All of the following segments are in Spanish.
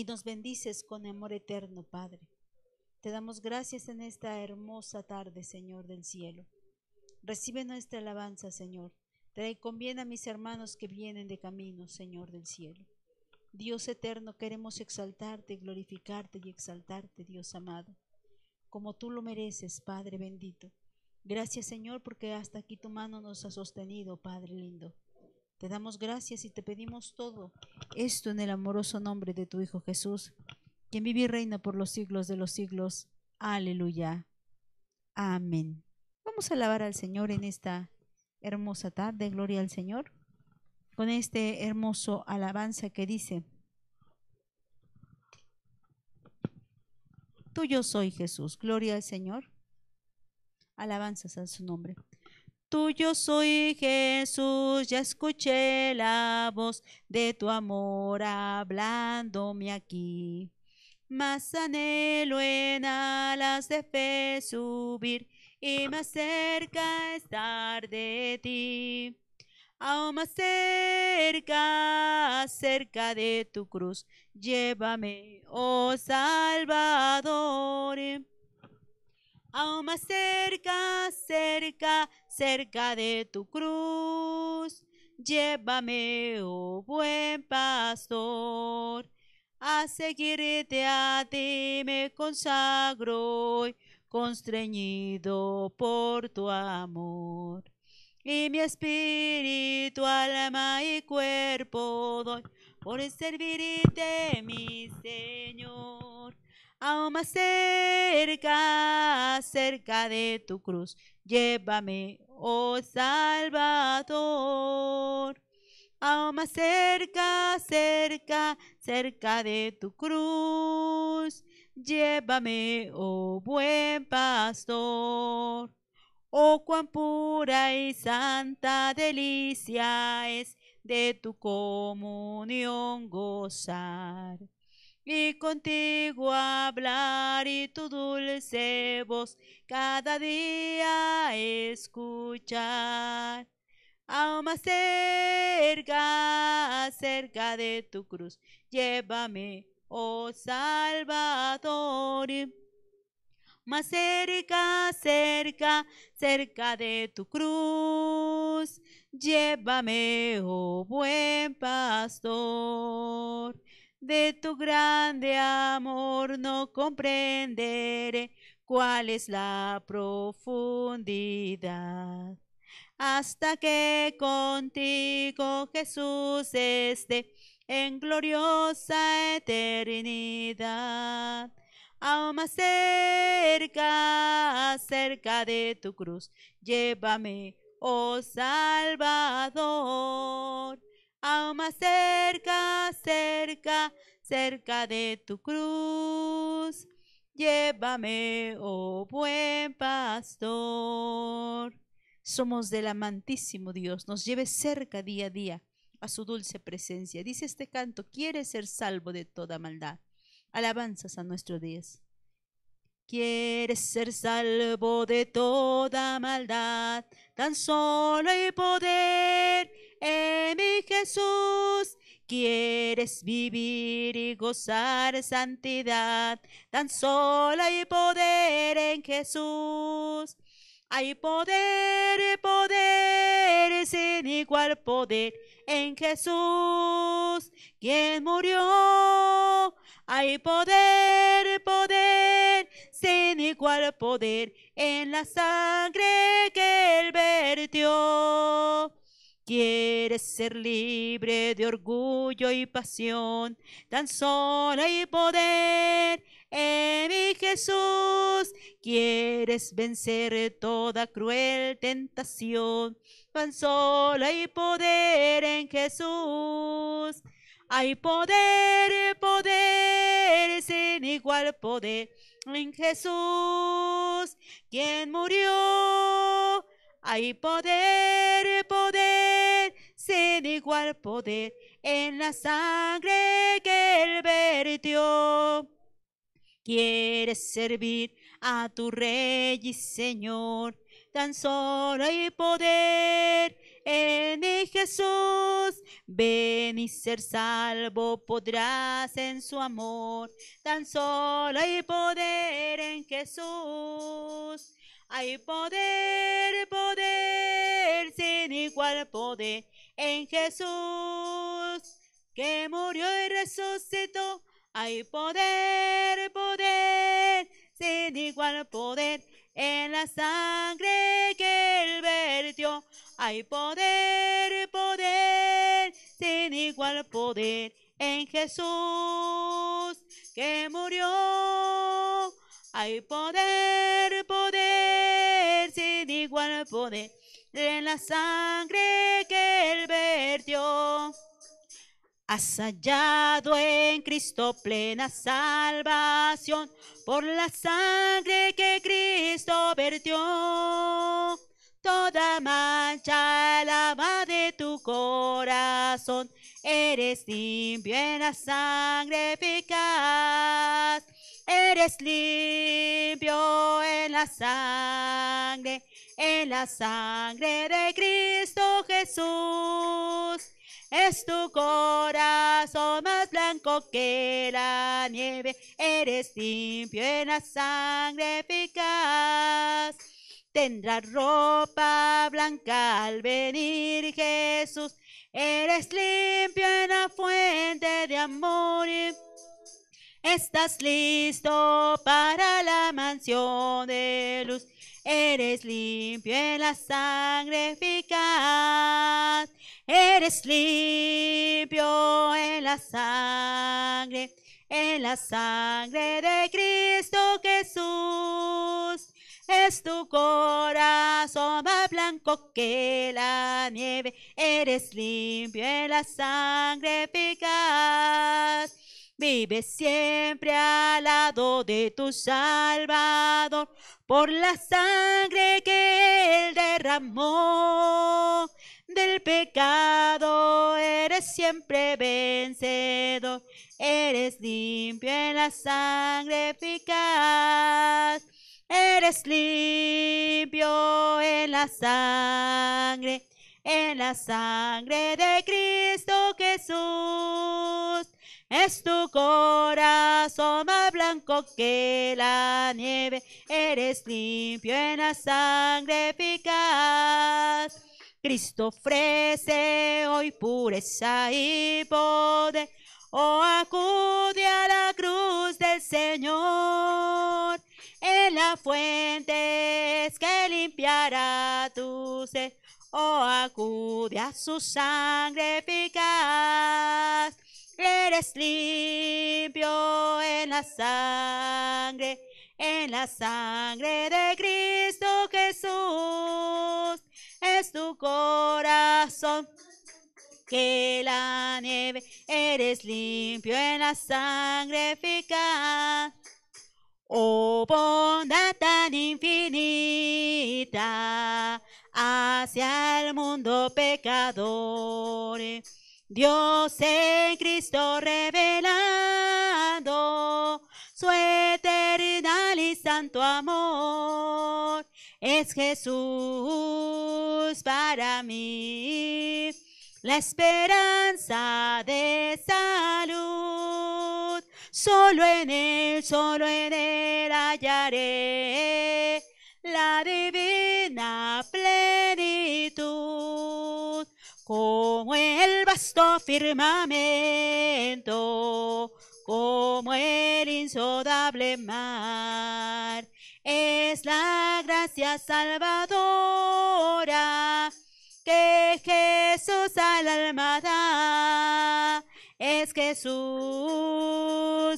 y nos bendices con amor eterno, Padre. Te damos gracias en esta hermosa tarde, Señor del cielo. Recibe nuestra alabanza, Señor. con bien a mis hermanos que vienen de camino, Señor del cielo. Dios eterno, queremos exaltarte, glorificarte y exaltarte, Dios amado, como tú lo mereces, Padre bendito. Gracias, Señor, porque hasta aquí tu mano nos ha sostenido, Padre lindo. Te damos gracias y te pedimos todo esto en el amoroso nombre de tu Hijo Jesús, quien vive y reina por los siglos de los siglos. Aleluya. Amén. Vamos a alabar al Señor en esta hermosa tarde. Gloria al Señor. Con este hermoso alabanza que dice, Tuyo soy Jesús. Gloria al Señor. Alabanzas a su nombre. Tuyo soy Jesús, ya escuché la voz de tu amor hablándome aquí. Más anhelo en alas de fe subir y más cerca estar de ti. Aún más cerca, cerca de tu cruz, llévame, oh Salvador aún más cerca, cerca, cerca de tu cruz. Llévame, oh buen pastor, a seguirte a ti me consagro, constreñido por tu amor. Y mi espíritu, alma y cuerpo doy por servirte, mi Señor aún más cerca, cerca de tu cruz. Llévame, oh Salvador. Aún más cerca, cerca, cerca de tu cruz. Llévame, oh buen pastor. Oh, cuán pura y santa delicia es de tu comunión gozar y contigo hablar y tu dulce voz cada día escuchar. Aún más cerca, cerca de tu cruz, llévame, oh Salvador. Más cerca, cerca, cerca de tu cruz, llévame, oh buen pastor de tu grande amor no comprenderé cuál es la profundidad. Hasta que contigo Jesús esté en gloriosa eternidad. Aún más cerca, cerca de tu cruz, llévame, oh Salvador aún más cerca, cerca, cerca de tu cruz. Llévame, oh buen pastor. Somos del amantísimo Dios, nos lleve cerca día a día a su dulce presencia. Dice este canto, quiere ser salvo de toda maldad. Alabanzas a nuestro Dios. Quieres ser salvo de toda maldad, tan solo hay poder en mi Jesús quieres vivir y gozar santidad, tan solo hay poder en Jesús. Hay poder, poder, sin igual poder en Jesús, quien murió. Hay poder, poder, sin igual poder en la sangre que él vertió. Quieres ser libre de orgullo y pasión, tan solo hay poder en mi Jesús. Quieres vencer toda cruel tentación, tan solo hay poder en Jesús. Hay poder, poder, sin igual poder en Jesús, quien murió hay poder, poder, sin igual poder en la sangre que él vertió. Quieres servir a tu rey y señor, tan solo hay poder en Jesús. Ven y ser salvo podrás en su amor, tan solo hay poder en Jesús. Hay poder, poder, sin igual poder en Jesús, que murió y resucitó. Hay poder, poder, sin igual poder en la sangre que él vertió. Hay poder, poder, sin igual poder en Jesús, que murió hay poder, poder, sin igual poder, en la sangre que Él vertió. Has en Cristo plena salvación por la sangre que Cristo vertió. Toda mancha lava de tu corazón, eres limpio en la sangre eficaz Eres limpio en la sangre, en la sangre de Cristo Jesús. Es tu corazón más blanco que la nieve. Eres limpio en la sangre eficaz. Tendrás ropa blanca al venir Jesús. Eres limpio en la fuente de amor. Y Estás listo para la mansión de luz. Eres limpio en la sangre eficaz. Eres limpio en la sangre, en la sangre de Cristo Jesús. Es tu corazón más blanco que la nieve. Eres limpio en la sangre eficaz Vive siempre al lado de tu Salvador por la sangre que Él derramó. Del pecado eres siempre vencedor, eres limpio en la sangre eficaz. Eres limpio en la sangre, en la sangre de Cristo Jesús es tu corazón más blanco que la nieve, eres limpio en la sangre eficaz. Cristo ofrece hoy pureza y poder. Oh, acude a la cruz del Señor. En la fuente es que limpiará tu sed. Oh, acude a su sangre eficaz. Eres limpio en la sangre, en la sangre de Cristo Jesús. Es tu corazón que la nieve. Eres limpio en la sangre eficaz. Oh bondad tan infinita hacia el mundo pecador. Dios en Cristo revelando su eternal y santo amor es Jesús para mí, la esperanza de salud. Solo en Él, solo en Él hallaré la divina vasto firmamento, como el insodable mar, es la gracia salvadora que Jesús al alma da. Es Jesús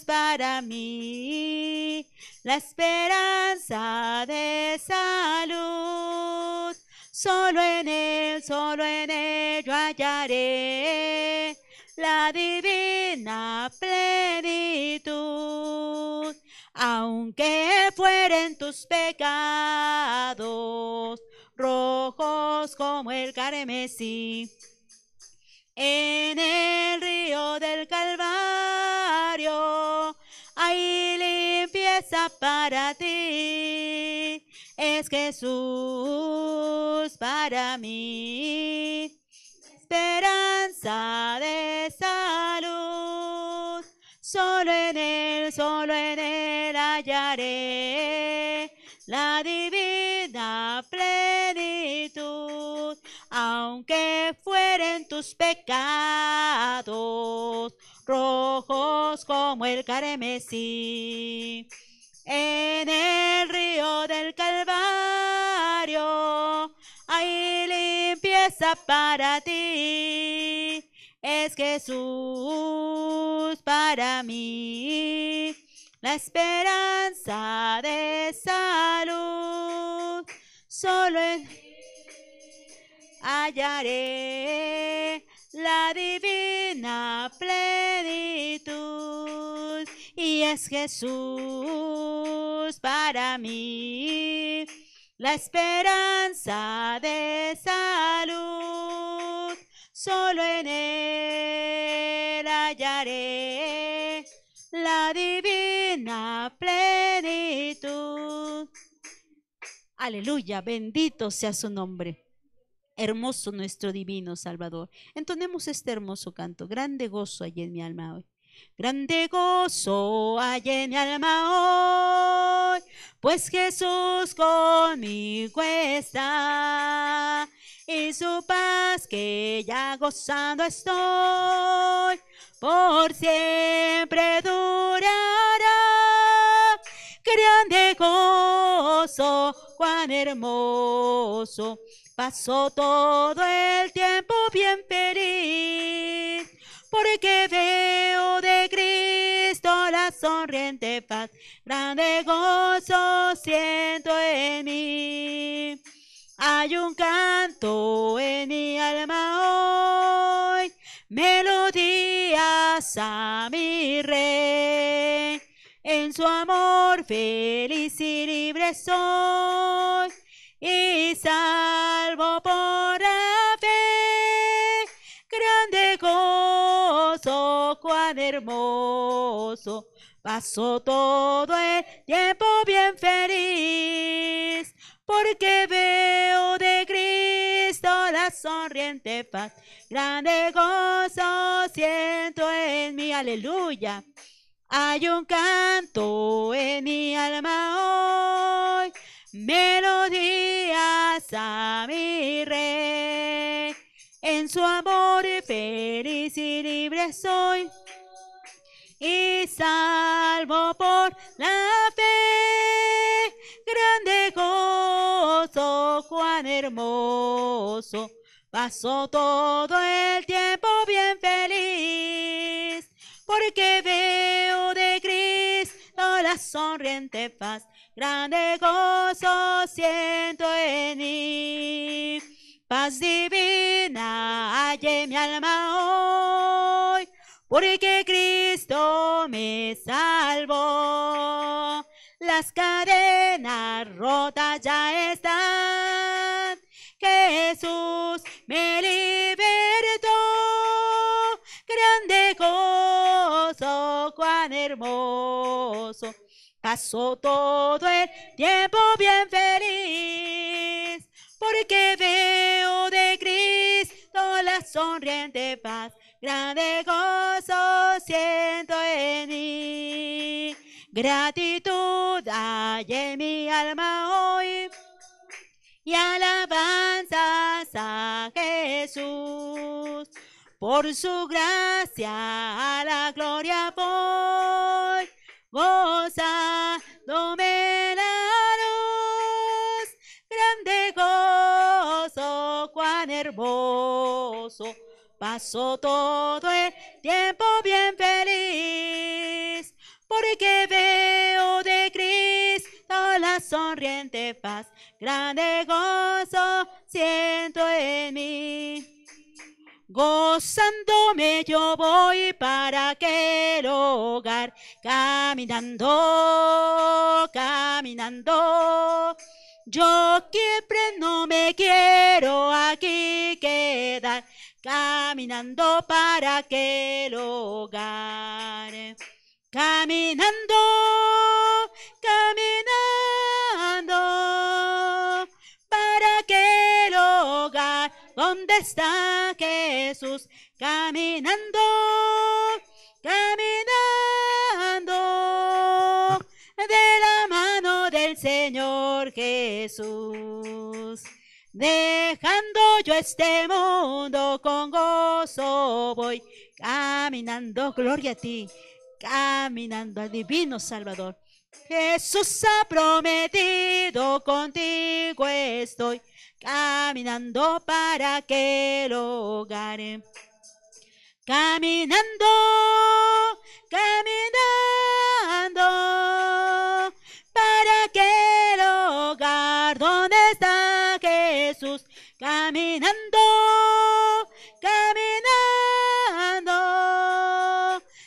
para mí la esperanza de salud Solo en Él, solo en Él yo hallaré la divina plenitud. Aunque fueren tus pecados rojos como el carmesí, en el río del Calvario hay limpieza para ti es Jesús para mí, esperanza de salud. Solo en Él, solo en Él hallaré la divina plenitud. Aunque fueren tus pecados rojos como el carmesí, en el río del Calvario. Hay limpieza para ti, es Jesús para mí. La esperanza de salud solo en hallaré la divina plenitud es Jesús para mí la esperanza de salud. Solo en Él hallaré la divina plenitud. Aleluya, bendito sea su nombre. Hermoso nuestro divino Salvador. Entonemos este hermoso canto. Grande gozo hay en mi alma hoy. Grande gozo hay en mi alma hoy, pues Jesús conmigo está. Y su paz que ya gozando estoy, por siempre durará. Grande gozo, cuán hermoso, pasó todo el tiempo bien feliz porque veo de Cristo la sonriente paz, grande gozo siento en mí. Hay un canto en mi alma hoy, melodías a mi rey. En su amor feliz y libre soy y salvo por él. cuán hermoso. Pasó todo el tiempo bien feliz, porque veo de Cristo la sonriente paz. Grande gozo siento en mi aleluya. Hay un canto en mi alma hoy, melodía a mi rey. En su amor feliz y libre soy y salvo por la fe. Grande gozo, cuán hermoso. Pasó todo el tiempo bien feliz, porque veo de Cristo la sonriente paz Grande gozo siento en mí. Paz divina, halle mi alma hoy, porque Cristo me salvó. Las cadenas rotas ya están, Jesús me libertó. Grande gozo, cuán hermoso, pasó todo el tiempo bien feliz porque veo de Cristo la sonriente paz, grande gozo siento en mí. Gratitud hay en mi alma hoy y alabanza a Jesús. Por su gracia a la gloria voy, gozándome la hermoso. Pasó todo el tiempo bien feliz, porque veo de Cristo la sonriente paz. Grande gozo siento en mí. Gozándome yo voy para aquel hogar, caminando, caminando. Yo siempre no me quiero aquí quedar, caminando para aquel hogar. Caminando, caminando para aquel hogar donde está Jesús. Caminando, caminando. Señor Jesús. Dejando yo este mundo con gozo voy caminando, gloria a ti, caminando al divino Salvador. Jesús ha prometido, contigo estoy caminando para que lo gane. Caminando, caminando para hogar donde está Jesús caminando, caminando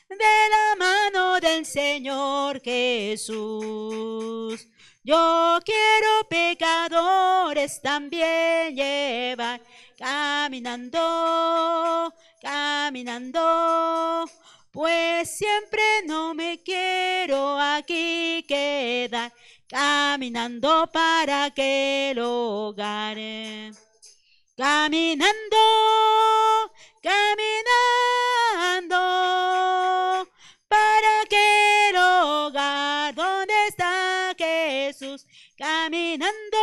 de la mano del Señor Jesús. Yo quiero pecadores también llevar caminando, caminando, pues siempre no me quiero aquí quedar caminando para que lo Caminando, caminando, para que hogar hogar ¿Dónde está Jesús? Caminando,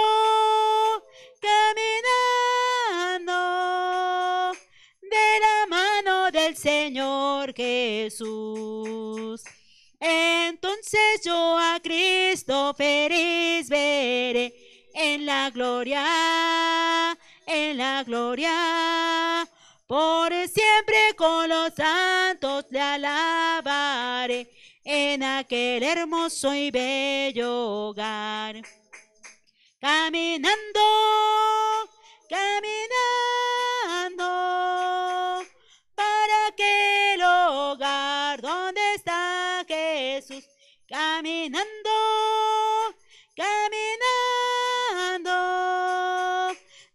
caminando, de la mano del Señor Jesús. Entonces yo a Cristo feliz veré en la gloria, en la gloria. Por siempre con los santos le alabaré en aquel hermoso y bello hogar. Caminando, caminando caminando, caminando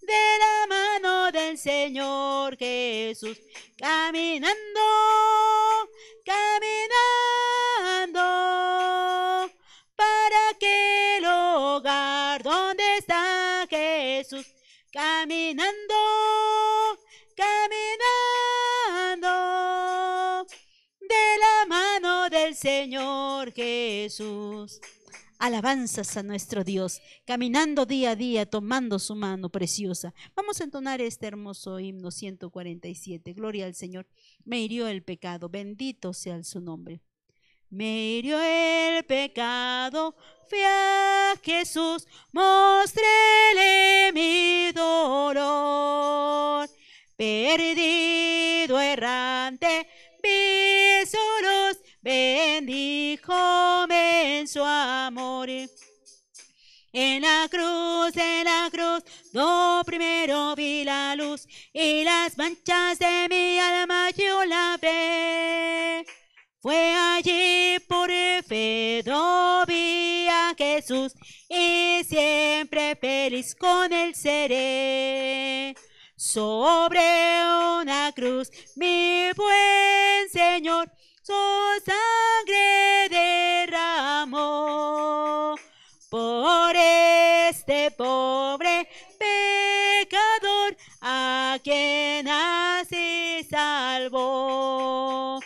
de la mano del Señor Jesús, caminando, caminando para que hogar donde está Jesús, caminando. Señor Jesús. Alabanzas a nuestro Dios, caminando día a día, tomando su mano preciosa. Vamos a entonar este hermoso himno 147. Gloria al Señor. Me hirió el pecado, bendito sea su nombre. Me hirió el pecado, fui a Jesús, mostréle mi dolor. Perdido, errante, vi Bendijo en su amor. En la cruz, en la cruz, Do primero vi la luz y las manchas de mi alma yo lavé. Fue allí por fe do vi a Jesús y siempre feliz con él seré. Sobre una cruz, mi buen Señor su sangre derramó por este pobre pecador a quien así salvó.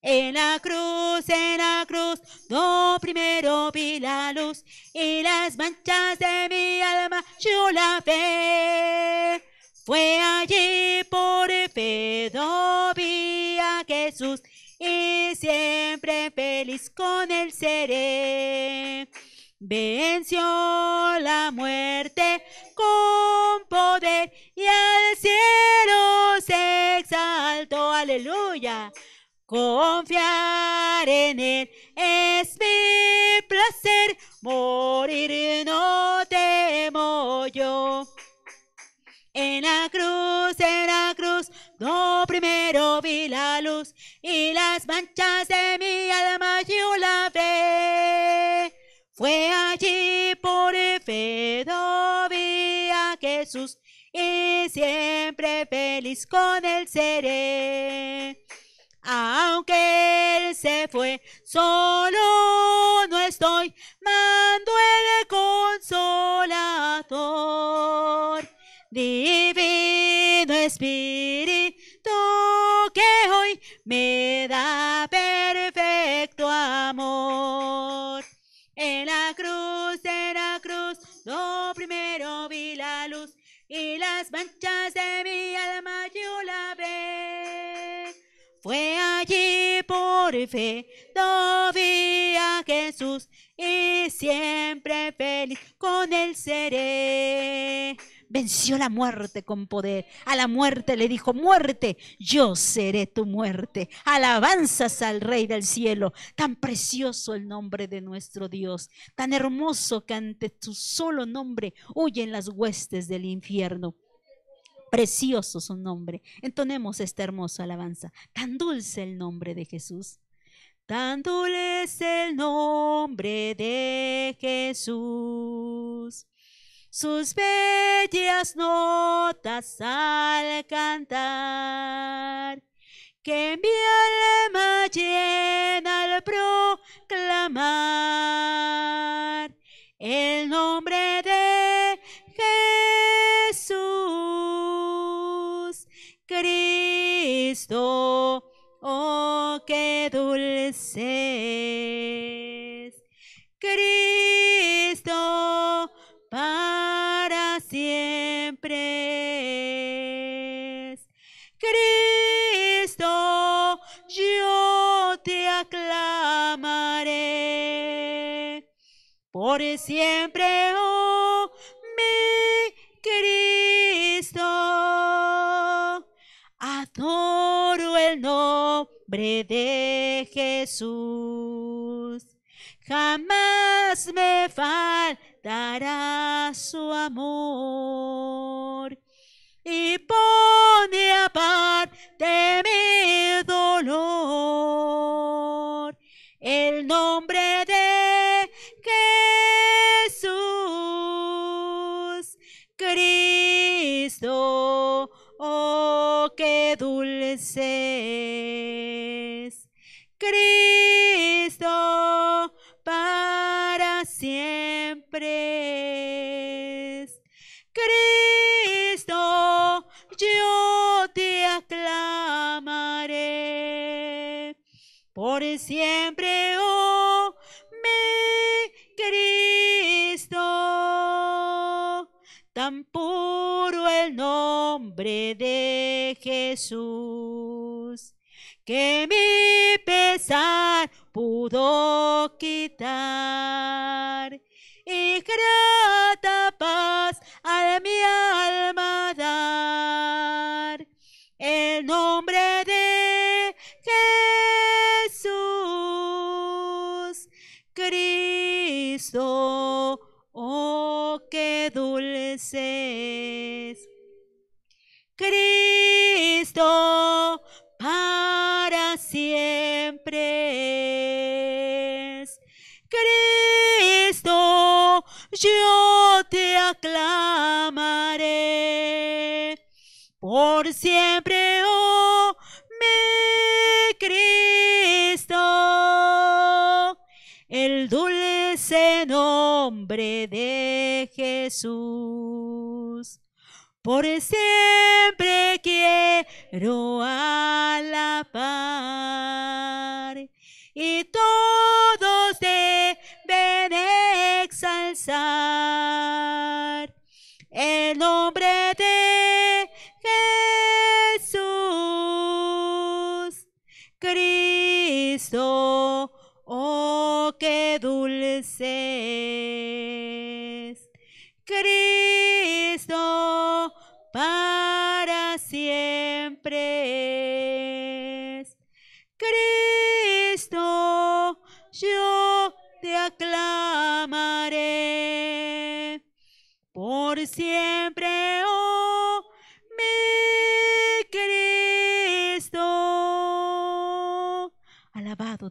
En la cruz, en la cruz, no primero vi la luz y las manchas de mi alma yo la fe. Fue allí por fe, no vi a Jesús y siempre feliz con él seré. Venció la muerte con poder y al cielo se exaltó. Aleluya. Confiar en Él es mi placer, morir no temo yo. En la cruz, en la cruz, no primero vi la luz, y las manchas de mi alma yo lavé. Fue allí por fe vi a Jesús y siempre feliz con él seré. Aunque él se fue, solo no estoy, mando el consolador. Divino Espíritu me da perfecto amor. En la cruz, en la cruz, lo primero vi la luz y las manchas de mi alma yo la ve. Fue allí por fe, lo vi a Jesús y siempre feliz con él seré venció la muerte con poder. A la muerte le dijo, muerte, yo seré tu muerte. Alabanzas al Rey del cielo. Tan precioso el nombre de nuestro Dios, tan hermoso que ante tu solo nombre huyen las huestes del infierno. Precioso su nombre. Entonemos esta hermosa alabanza. Tan dulce el nombre de Jesús. Tan dulce el nombre de Jesús sus bellas notas al cantar, que mi alma llena al proclamar el nombre de Jesús, Cristo, oh, qué dulce Cristo, yo te aclamaré. Por siempre, oh mi Cristo, adoro el nombre de Jesús. Jamás me faltará su amor y pone aparte mi dolor. El nombre de Jesús, Cristo, oh, qué dulce que mi pesar pudo por siempre, oh mi Cristo, el dulce nombre de Jesús. Por siempre quiero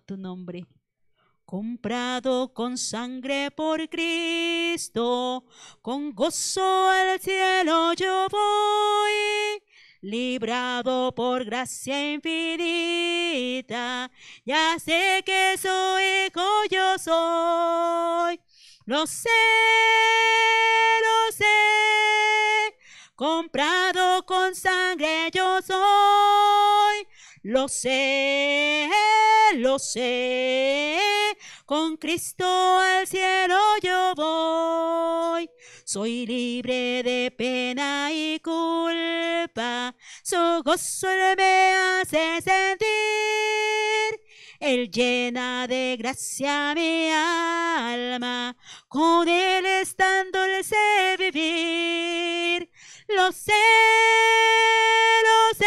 tu nombre. Comprado con sangre por Cristo, con gozo al cielo yo voy librado por gracia infinita. Ya sé que soy hijo, yo soy. Lo sé, lo sé. Comprado con sangre, yo soy. Lo sé, lo sé, con Cristo al cielo yo voy. Soy libre de pena y culpa, su gozo me hace sentir. Él llena de gracia mi alma, con Él es tan dulce vivir. Lo sé, lo sé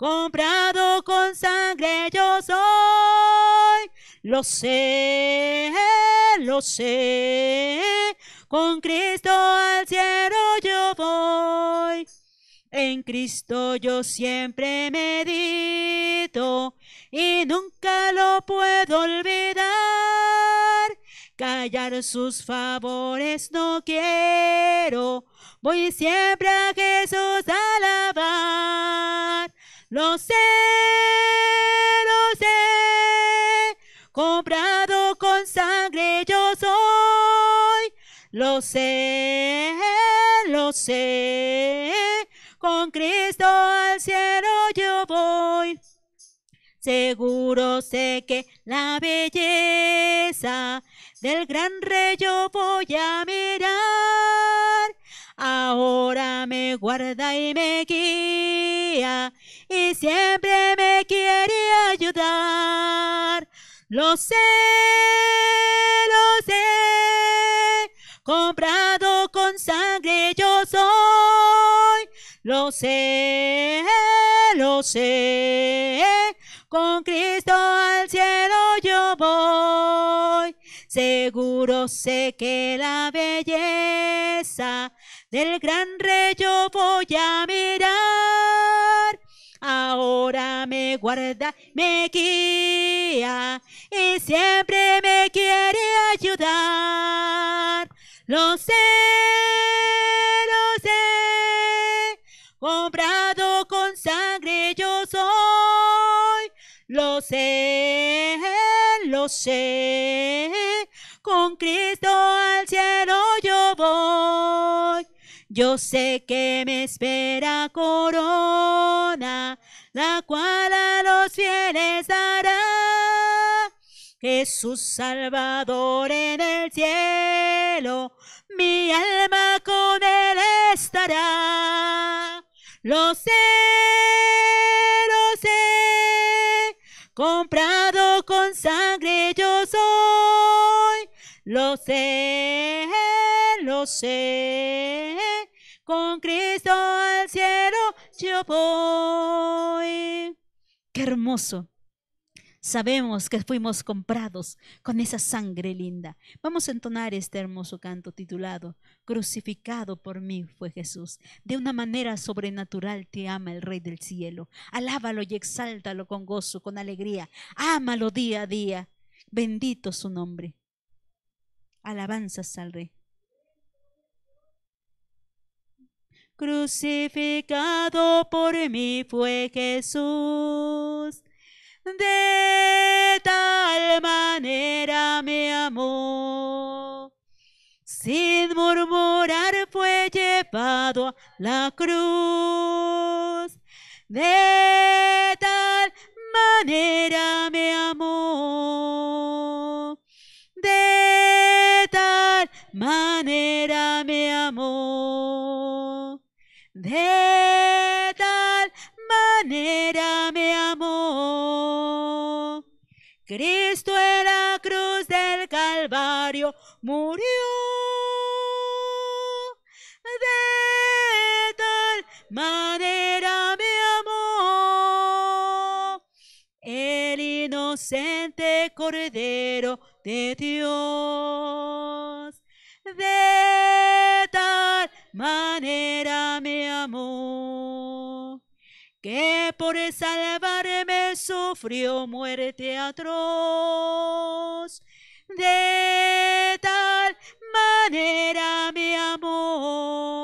comprado con sangre yo soy. Lo sé, lo sé, con Cristo al cielo yo voy. En Cristo yo siempre medito y nunca lo puedo olvidar. Callar sus favores no quiero, voy siempre a Jesús a alabar. Lo sé, lo sé, comprado con sangre yo soy. Lo sé, lo sé, con Cristo al cielo yo voy. Seguro sé que la belleza del gran rey yo voy a mirar. Ahora me guarda y me guía y siempre me quiere ayudar. Lo sé, lo sé, comprado con sangre yo soy. Lo sé, lo sé, con Cristo al cielo yo voy. Seguro sé que la belleza del gran rey yo voy a mirar ahora me guarda, me guía y siempre me quiere ayudar. Lo sé, lo sé, comprado con sangre yo soy. Lo sé, lo sé, con Cristo al cielo yo voy. Yo sé que me espera corona, la cual a los fieles dará. Jesús Salvador en el cielo, mi alma con él estará. Lo sé, lo sé, comprado con sangre yo soy. Lo sé, lo sé con Cristo al cielo yo voy. Qué hermoso. Sabemos que fuimos comprados con esa sangre linda. Vamos a entonar este hermoso canto titulado Crucificado por mí fue Jesús. De una manera sobrenatural te ama el Rey del Cielo. Alábalo y exáltalo con gozo, con alegría. Ámalo día a día. Bendito su nombre. Alabanzas al Rey. crucificado por mí fue Jesús. De tal manera me amó. Sin murmurar fue llevado a la cruz. De tal manera me amó. De tal manera me amó de tal manera me amó. Cristo en la cruz del Calvario murió. De tal manera me amó. El inocente Cordero de Dios. manera me amó, que por salvarme sufrió muerte atroz. De tal manera me amó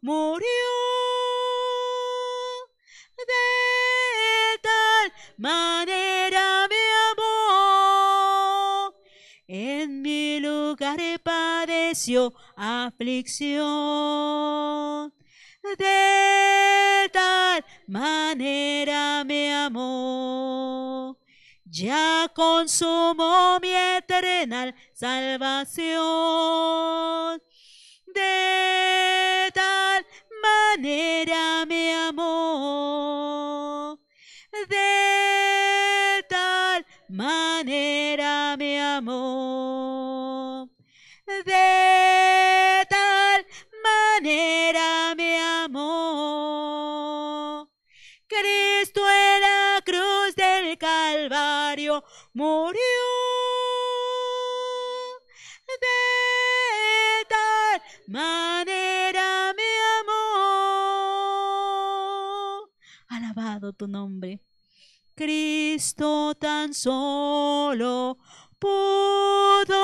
murió de tal manera me amó. En mi lugar padeció aflicción. De tal manera me amó. Ya consumó mi eterna salvación. De manera me amó. De tal manera me amó. De tal manera me amó. Cristo en la cruz del Calvario murió. tu nombre. Cristo tan solo pudo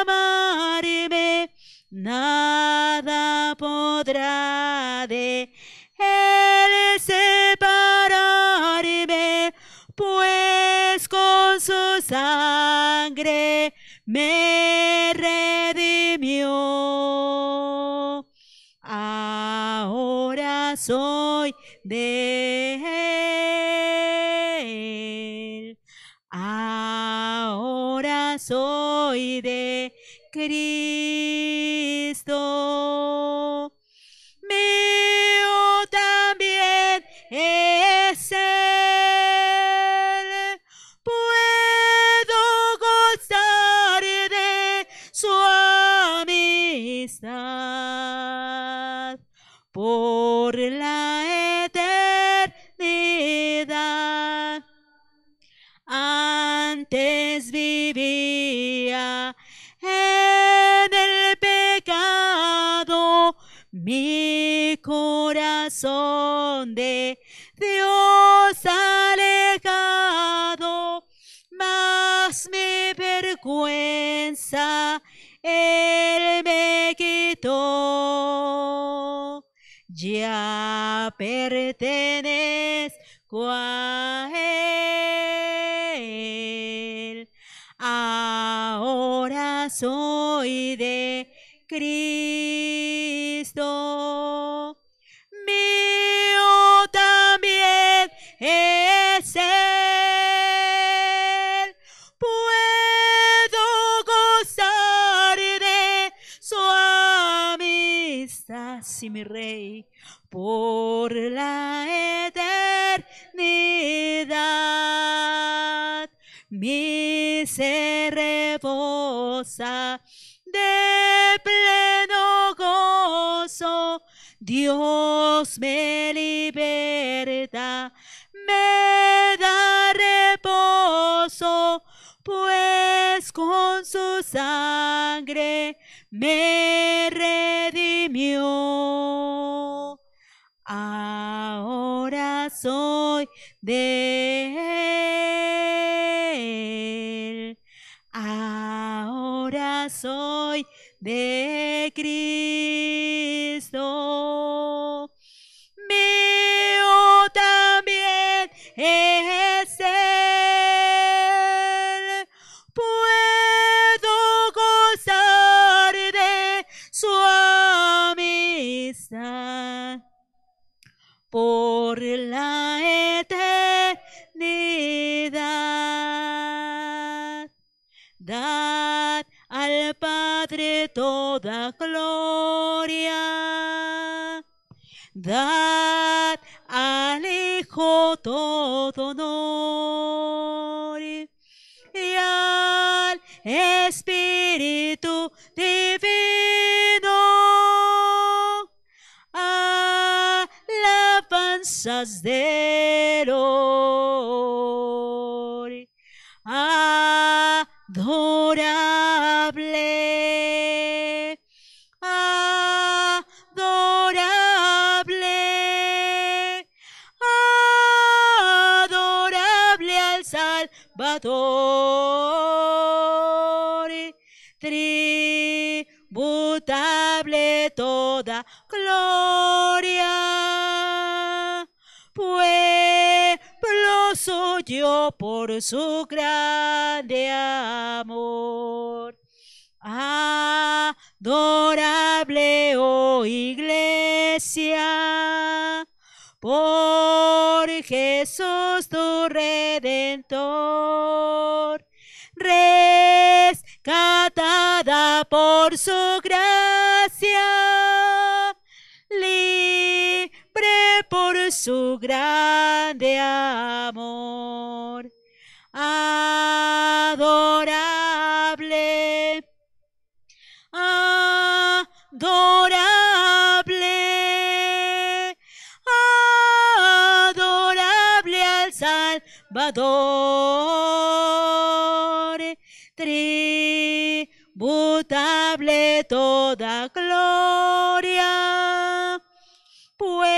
amarme, nada podrá de él separarme, pues con su sangre me redimió. Ahora soy de querer pertenezco a smelly Tributable toda gloria. Pueblo soy yo por su grande amor. Adorable, oh iglesia, por Jesús tu redentor. su gracia, libre por su grande amor, adorable, adorable, adorable al Salvador. toda gloria. Pueblo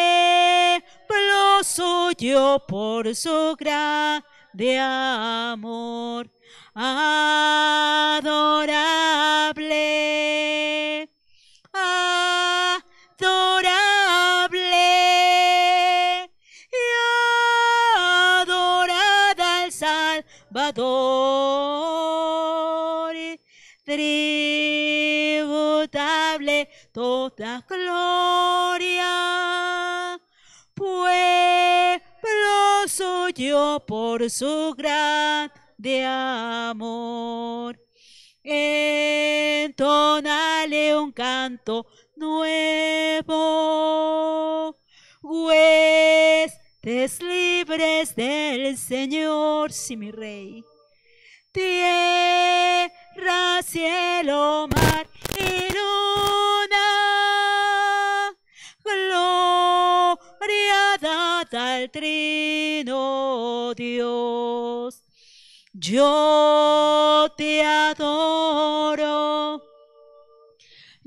suyo por su gran de amor. Adorar toda gloria. Pueblo yo por su grande amor. Entonale un canto nuevo. Huestes libres del Señor, si mi rey. Tierra, cielo, mar. al trino Dios. Yo te adoro.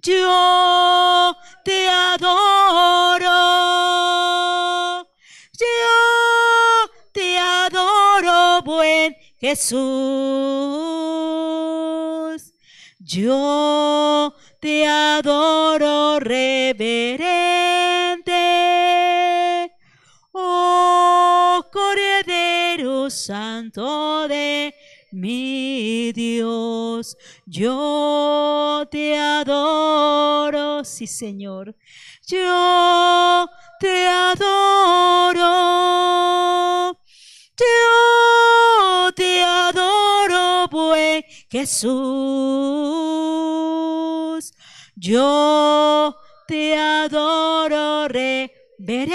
Yo te adoro. Yo te adoro, buen Jesús. Yo te adoro, reveré. santo de mi Dios, yo te adoro, sí Señor, yo te adoro, yo te adoro, buen Jesús, yo te adoro, reverente.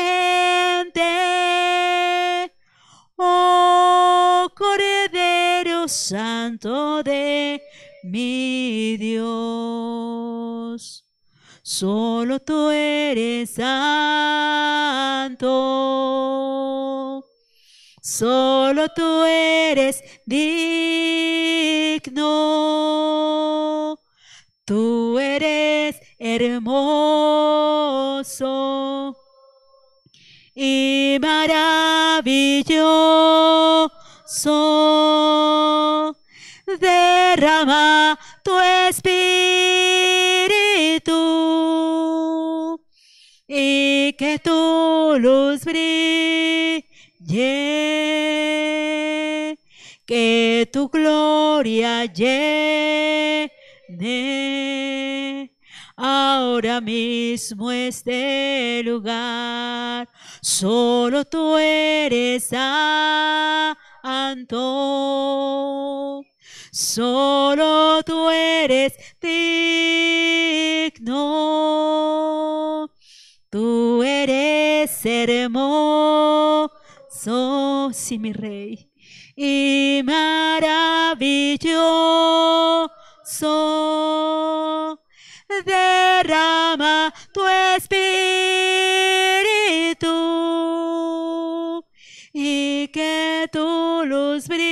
santo de mi Dios. Solo tú eres santo. Solo tú eres digno. Tú eres hermoso y maravilloso tu espíritu y que tu luz brille, que tu gloria llene ahora mismo este lugar. Solo tú eres santo solo tú eres digno. Tú eres hermoso, sí, mi rey, y maravilloso. Derrama tu espíritu y que tu luz brille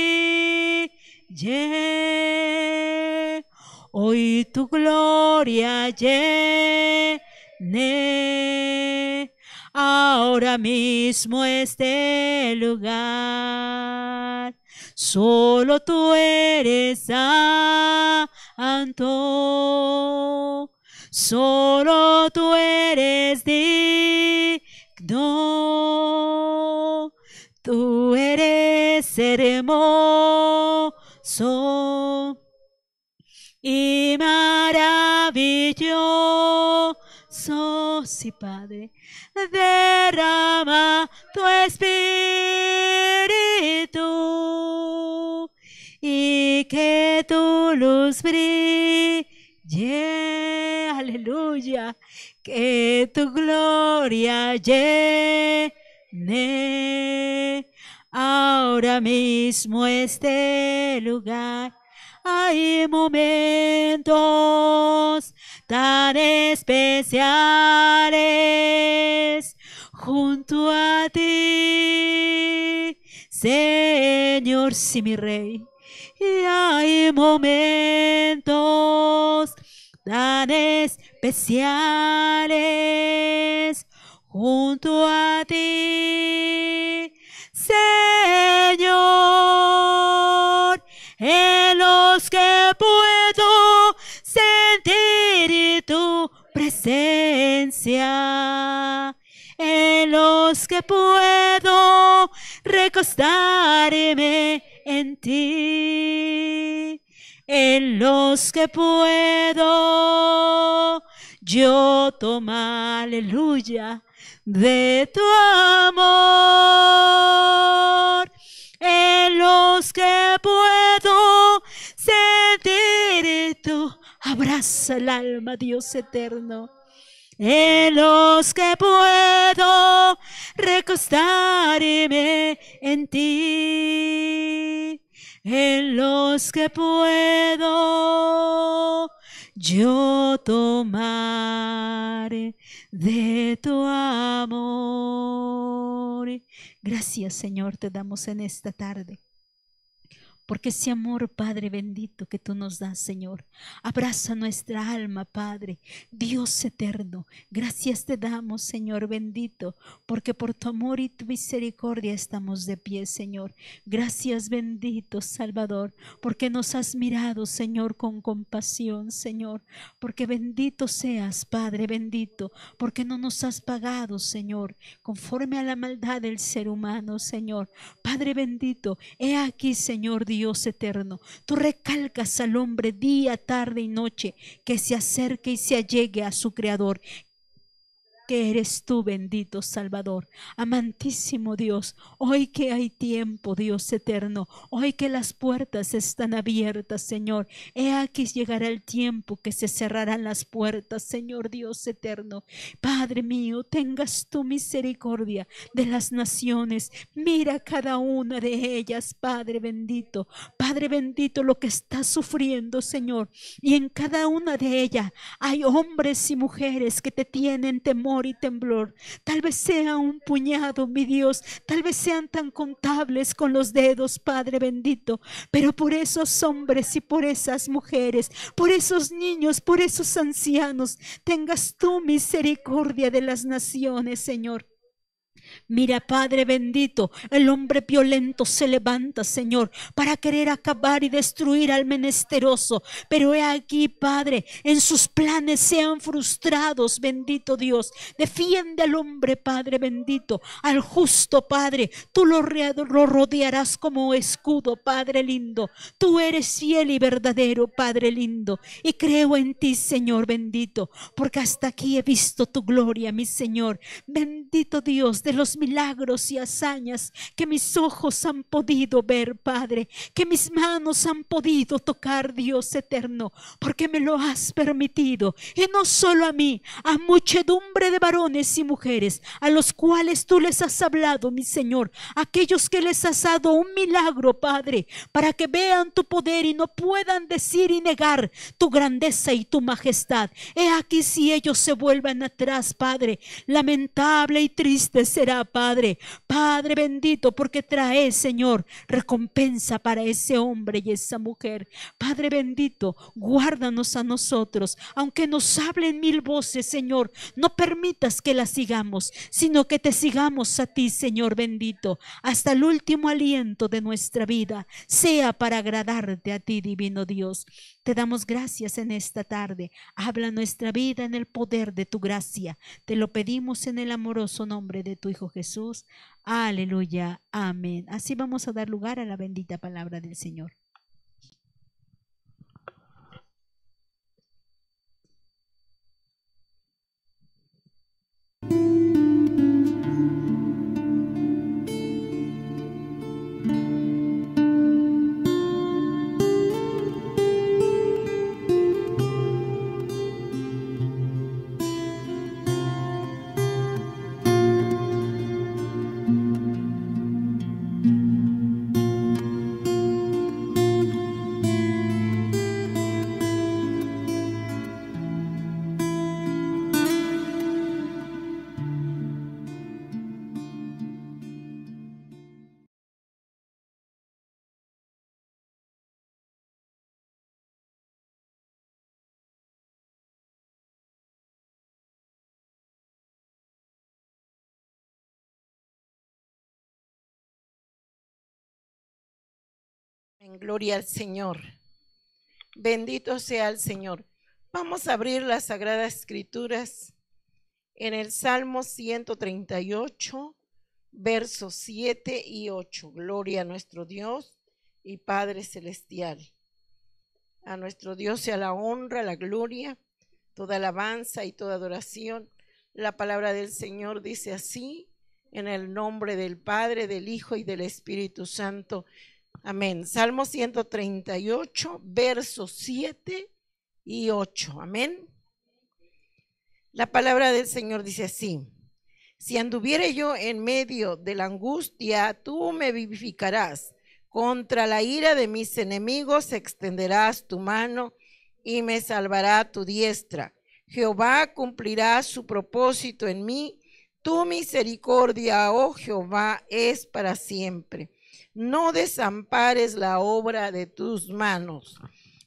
hoy tu gloria llene ahora mismo este lugar. Solo tú eres santo, solo tú eres digno, tú eres hermoso y maravilloso. Si Padre, derrama tu espíritu y que tu luz brille. Aleluya, que tu gloria llene ahora mismo este lugar hay momentos tan especiales junto a ti, Señor, si mi rey. Y hay momentos tan especiales junto a ti, Señor. que puedo sentir tu presencia. En los que puedo recostarme en ti. En los que puedo yo tomar, aleluya, de tu amor en los que puedo abraza el alma, Dios eterno. En los que puedo recostarme en ti, en los que puedo yo tomar de tu amor. Gracias Señor, te damos en esta tarde porque ese amor, Padre bendito, que tú nos das, Señor, abraza nuestra alma, Padre, Dios eterno. Gracias te damos, Señor bendito, porque por tu amor y tu misericordia estamos de pie, Señor. Gracias bendito, Salvador, porque nos has mirado, Señor, con compasión, Señor, porque bendito seas, Padre bendito, porque no nos has pagado, Señor, conforme a la maldad del ser humano, Señor. Padre bendito, he aquí, Señor Dios Dios eterno. Tú recalcas al hombre día, tarde y noche que se acerque y se allegue a su Creador, que eres tú, bendito Salvador. Amantísimo Dios, hoy que hay tiempo, Dios eterno, hoy que las puertas están abiertas, Señor, he aquí llegará el tiempo que se cerrarán las puertas, Señor Dios eterno. Padre mío, tengas tu misericordia de las naciones. Mira cada una de ellas, Padre bendito. Padre bendito, lo que está sufriendo, Señor. Y en cada una de ellas hay hombres y mujeres que te tienen temor y temblor. Tal vez sea un puñado, mi Dios, tal vez sean tan contables con los dedos, Padre bendito, pero por esos hombres y por esas mujeres, por esos niños, por esos ancianos, tengas tú misericordia de las naciones, Señor. Mira, Padre bendito, el hombre violento se levanta, Señor, para querer acabar y destruir al menesteroso. Pero he aquí, Padre, en sus planes sean frustrados, bendito Dios. Defiende al hombre, Padre bendito, al justo, Padre. Tú lo, rodearás como escudo, Padre lindo. Tú eres fiel y verdadero, Padre lindo. Y creo en ti, Señor bendito, porque hasta aquí he visto tu gloria, mi Señor. Bendito Dios de los milagros y hazañas que mis ojos han podido ver, Padre, que mis manos han podido tocar, Dios eterno, porque me lo has permitido. Y no solo a mí, a muchedumbre de varones y mujeres, a los cuales tú les has hablado, mi Señor, aquellos que les has dado un milagro, Padre, para que vean tu poder y no puedan decir y negar tu grandeza y tu majestad. He aquí si ellos se vuelvan atrás, Padre, lamentable y triste será Padre. Padre bendito, porque traes, Señor, recompensa para ese hombre y esa mujer. Padre bendito, guárdanos a nosotros, aunque nos hablen mil voces, Señor, no permitas que la sigamos, sino que te sigamos a ti, Señor bendito, hasta el último aliento de nuestra vida, sea para agradarte a ti, divino Dios. Te damos gracias en esta tarde. Habla nuestra vida en el poder de tu gracia. Te lo pedimos en el amoroso nombre de tu Hijo Jesús. Aleluya. Amén. Así vamos a dar lugar a la bendita palabra del Señor. gloria al Señor. Bendito sea el Señor. Vamos a abrir las Sagradas Escrituras en el Salmo 138, versos 7 y 8. Gloria a nuestro Dios y Padre Celestial. A nuestro Dios sea la honra, la gloria, toda alabanza y toda adoración. La palabra del Señor dice así, en el nombre del Padre, del Hijo y del Espíritu Santo. Amén. Salmo 138, versos 7 y 8. Amén. La palabra del Señor dice así. Si anduviere yo en medio de la angustia, tú me vivificarás. Contra la ira de mis enemigos extenderás tu mano y me salvará tu diestra. Jehová cumplirá su propósito en mí. Tu misericordia, oh Jehová, es para siempre no desampares la obra de tus manos.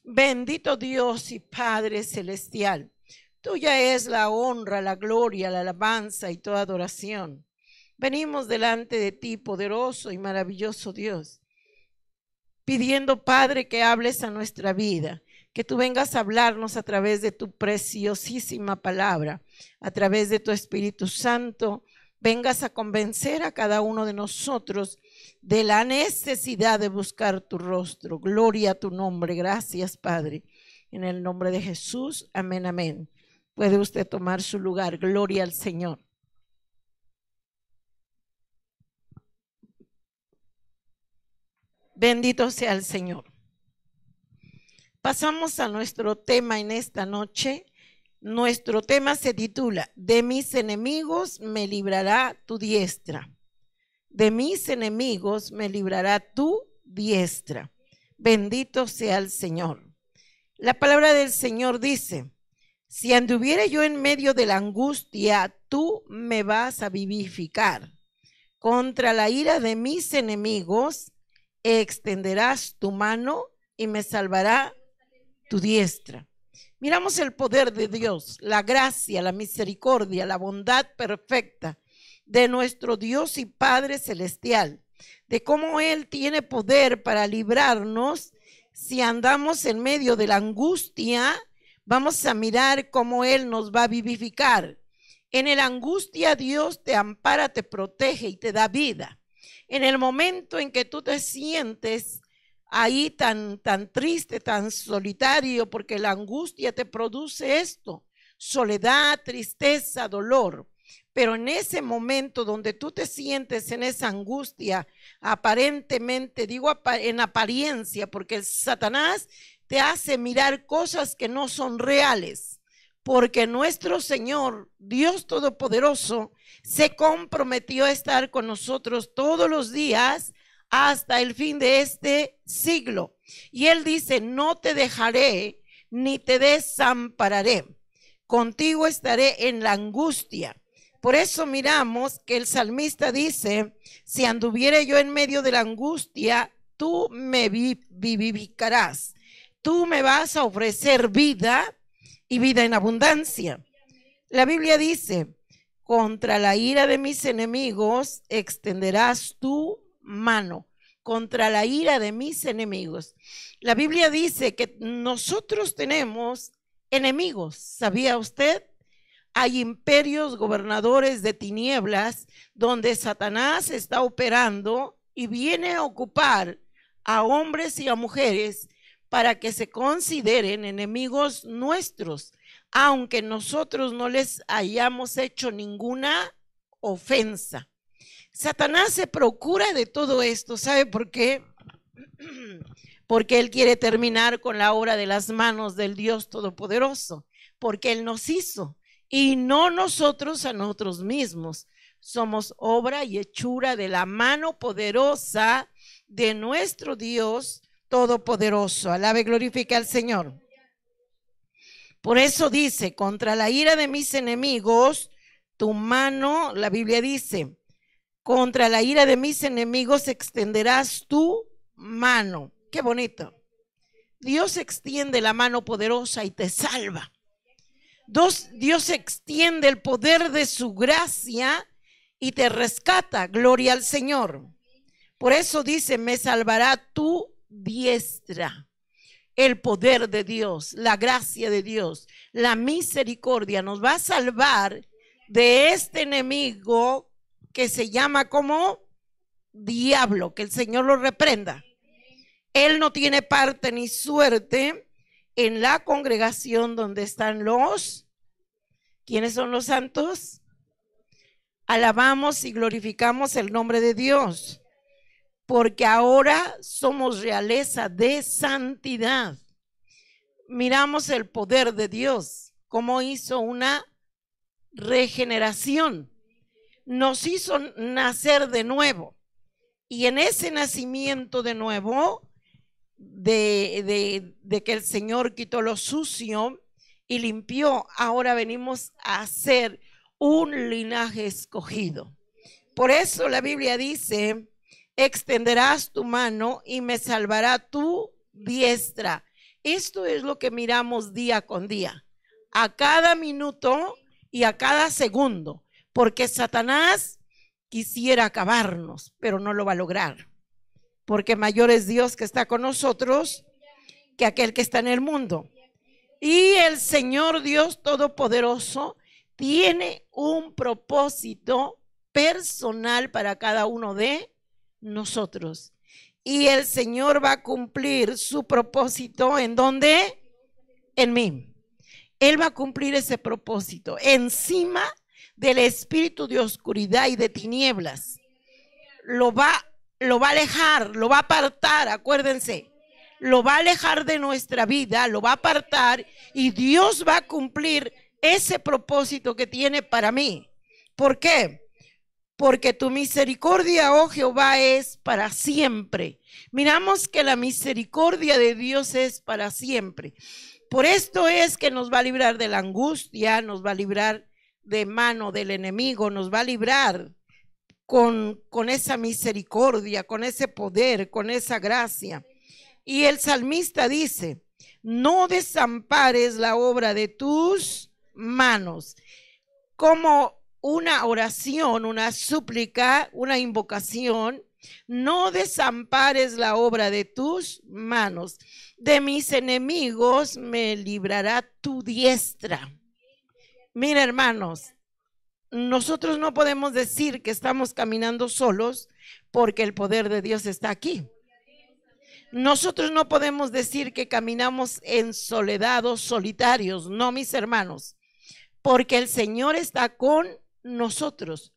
Bendito Dios y Padre Celestial, tuya es la honra, la gloria, la alabanza y toda adoración. Venimos delante de ti, poderoso y maravilloso Dios, pidiendo, Padre, que hables a nuestra vida, que tú vengas a hablarnos a través de tu preciosísima palabra, a través de tu Espíritu Santo, vengas a convencer a cada uno de nosotros de la necesidad de buscar tu rostro. Gloria a tu nombre. Gracias, Padre. En el nombre de Jesús. Amén, amén. Puede usted tomar su lugar. Gloria al Señor. Bendito sea el Señor. Pasamos a nuestro tema en esta noche. Nuestro tema se titula, De mis enemigos me librará tu diestra de mis enemigos me librará tu diestra. Bendito sea el Señor. La palabra del Señor dice, si anduviere yo en medio de la angustia, tú me vas a vivificar. Contra la ira de mis enemigos, extenderás tu mano y me salvará tu diestra. Miramos el poder de Dios, la gracia, la misericordia, la bondad perfecta de nuestro Dios y Padre Celestial, de cómo Él tiene poder para librarnos si andamos en medio de la angustia, vamos a mirar cómo Él nos va a vivificar. En la angustia Dios te ampara, te protege y te da vida. En el momento en que tú te sientes ahí tan, tan triste, tan solitario, porque la angustia te produce esto, soledad, tristeza, dolor. Pero en ese momento donde tú te sientes en esa angustia, aparentemente, digo en apariencia, porque Satanás te hace mirar cosas que no son reales, porque nuestro Señor, Dios Todopoderoso, se comprometió a estar con nosotros todos los días hasta el fin de este siglo. Y Él dice, no te dejaré ni te desampararé, contigo estaré en la angustia por eso miramos que el salmista dice, si anduviere yo en medio de la angustia, tú me vivificarás, tú me vas a ofrecer vida y vida en abundancia. La Biblia dice, contra la ira de mis enemigos extenderás tu mano, contra la ira de mis enemigos. La Biblia dice que nosotros tenemos enemigos, ¿sabía usted? hay imperios gobernadores de tinieblas donde Satanás está operando y viene a ocupar a hombres y a mujeres para que se consideren enemigos nuestros, aunque nosotros no les hayamos hecho ninguna ofensa. Satanás se procura de todo esto, ¿sabe por qué? Porque él quiere terminar con la obra de las manos del Dios Todopoderoso, porque él nos hizo, y no nosotros a nosotros mismos. Somos obra y hechura de la mano poderosa de nuestro Dios Todopoderoso. Alabe, glorifica al Señor. Por eso dice, contra la ira de mis enemigos, tu mano, la Biblia dice, contra la ira de mis enemigos extenderás tu mano. Qué bonito. Dios extiende la mano poderosa y te salva. Dios extiende el poder de su gracia y te rescata. Gloria al Señor. Por eso dice, me salvará tu diestra. El poder de Dios, la gracia de Dios, la misericordia nos va a salvar de este enemigo que se llama como diablo, que el Señor lo reprenda. Él no tiene parte ni suerte en la congregación donde están los, ¿quiénes son los santos? Alabamos y glorificamos el nombre de Dios, porque ahora somos realeza de santidad. Miramos el poder de Dios, cómo hizo una regeneración, nos hizo nacer de nuevo. Y en ese nacimiento de nuevo de, que el Señor quitó lo sucio y limpió, ahora venimos a hacer un linaje escogido. Por eso la Biblia dice, extenderás tu mano y me salvará tu diestra. Esto es lo que miramos día con día, a cada minuto y a cada segundo, porque Satanás quisiera acabarnos, pero no lo va a lograr porque mayor es Dios que está con nosotros que aquel que está en el mundo. Y el Señor Dios Todopoderoso tiene un propósito personal para cada uno de nosotros. Y el Señor va a cumplir su propósito en donde? En mí. Él va a cumplir ese propósito encima del espíritu de oscuridad y de tinieblas. Lo va lo va a alejar, lo va a apartar, acuérdense. Lo va a alejar de nuestra vida, lo va a apartar y Dios va a cumplir ese propósito que tiene para mí. ¿Por qué? Porque tu misericordia, oh Jehová, es para siempre. Miramos que la misericordia de Dios es para siempre. Por esto es que nos va a librar de la angustia, nos va a librar de mano del enemigo, nos va a librar con, esa misericordia, con ese poder, con esa gracia. Y el salmista dice, no desampares la obra de tus manos. Como una oración, una súplica, una invocación, no desampares la obra de tus manos. De mis enemigos me librará tu diestra. Mira, hermanos, nosotros no podemos decir que estamos caminando solos porque el poder de Dios está aquí. Nosotros no podemos decir que caminamos en soledad o solitarios, no mis hermanos, porque el Señor está con nosotros.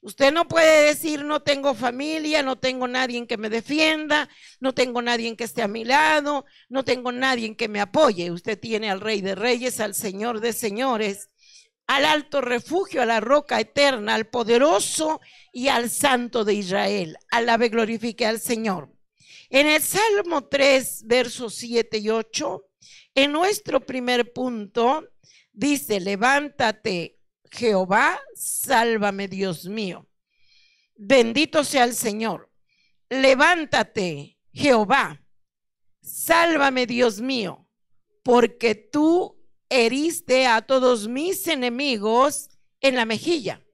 Usted no puede decir, no tengo familia, no tengo nadie que me defienda, no tengo nadie que esté a mi lado, no tengo nadie que me apoye. Usted tiene al Rey de Reyes, al Señor de Señores, al alto refugio, a la roca eterna, al poderoso y al santo de Israel. Alabe, glorifique al Señor. En el Salmo 3, versos 7 y 8, en nuestro primer punto, dice, levántate, Jehová, sálvame, Dios mío. Bendito sea el Señor. Levántate, Jehová, sálvame, Dios mío, porque tú heriste a todos mis enemigos en la mejilla.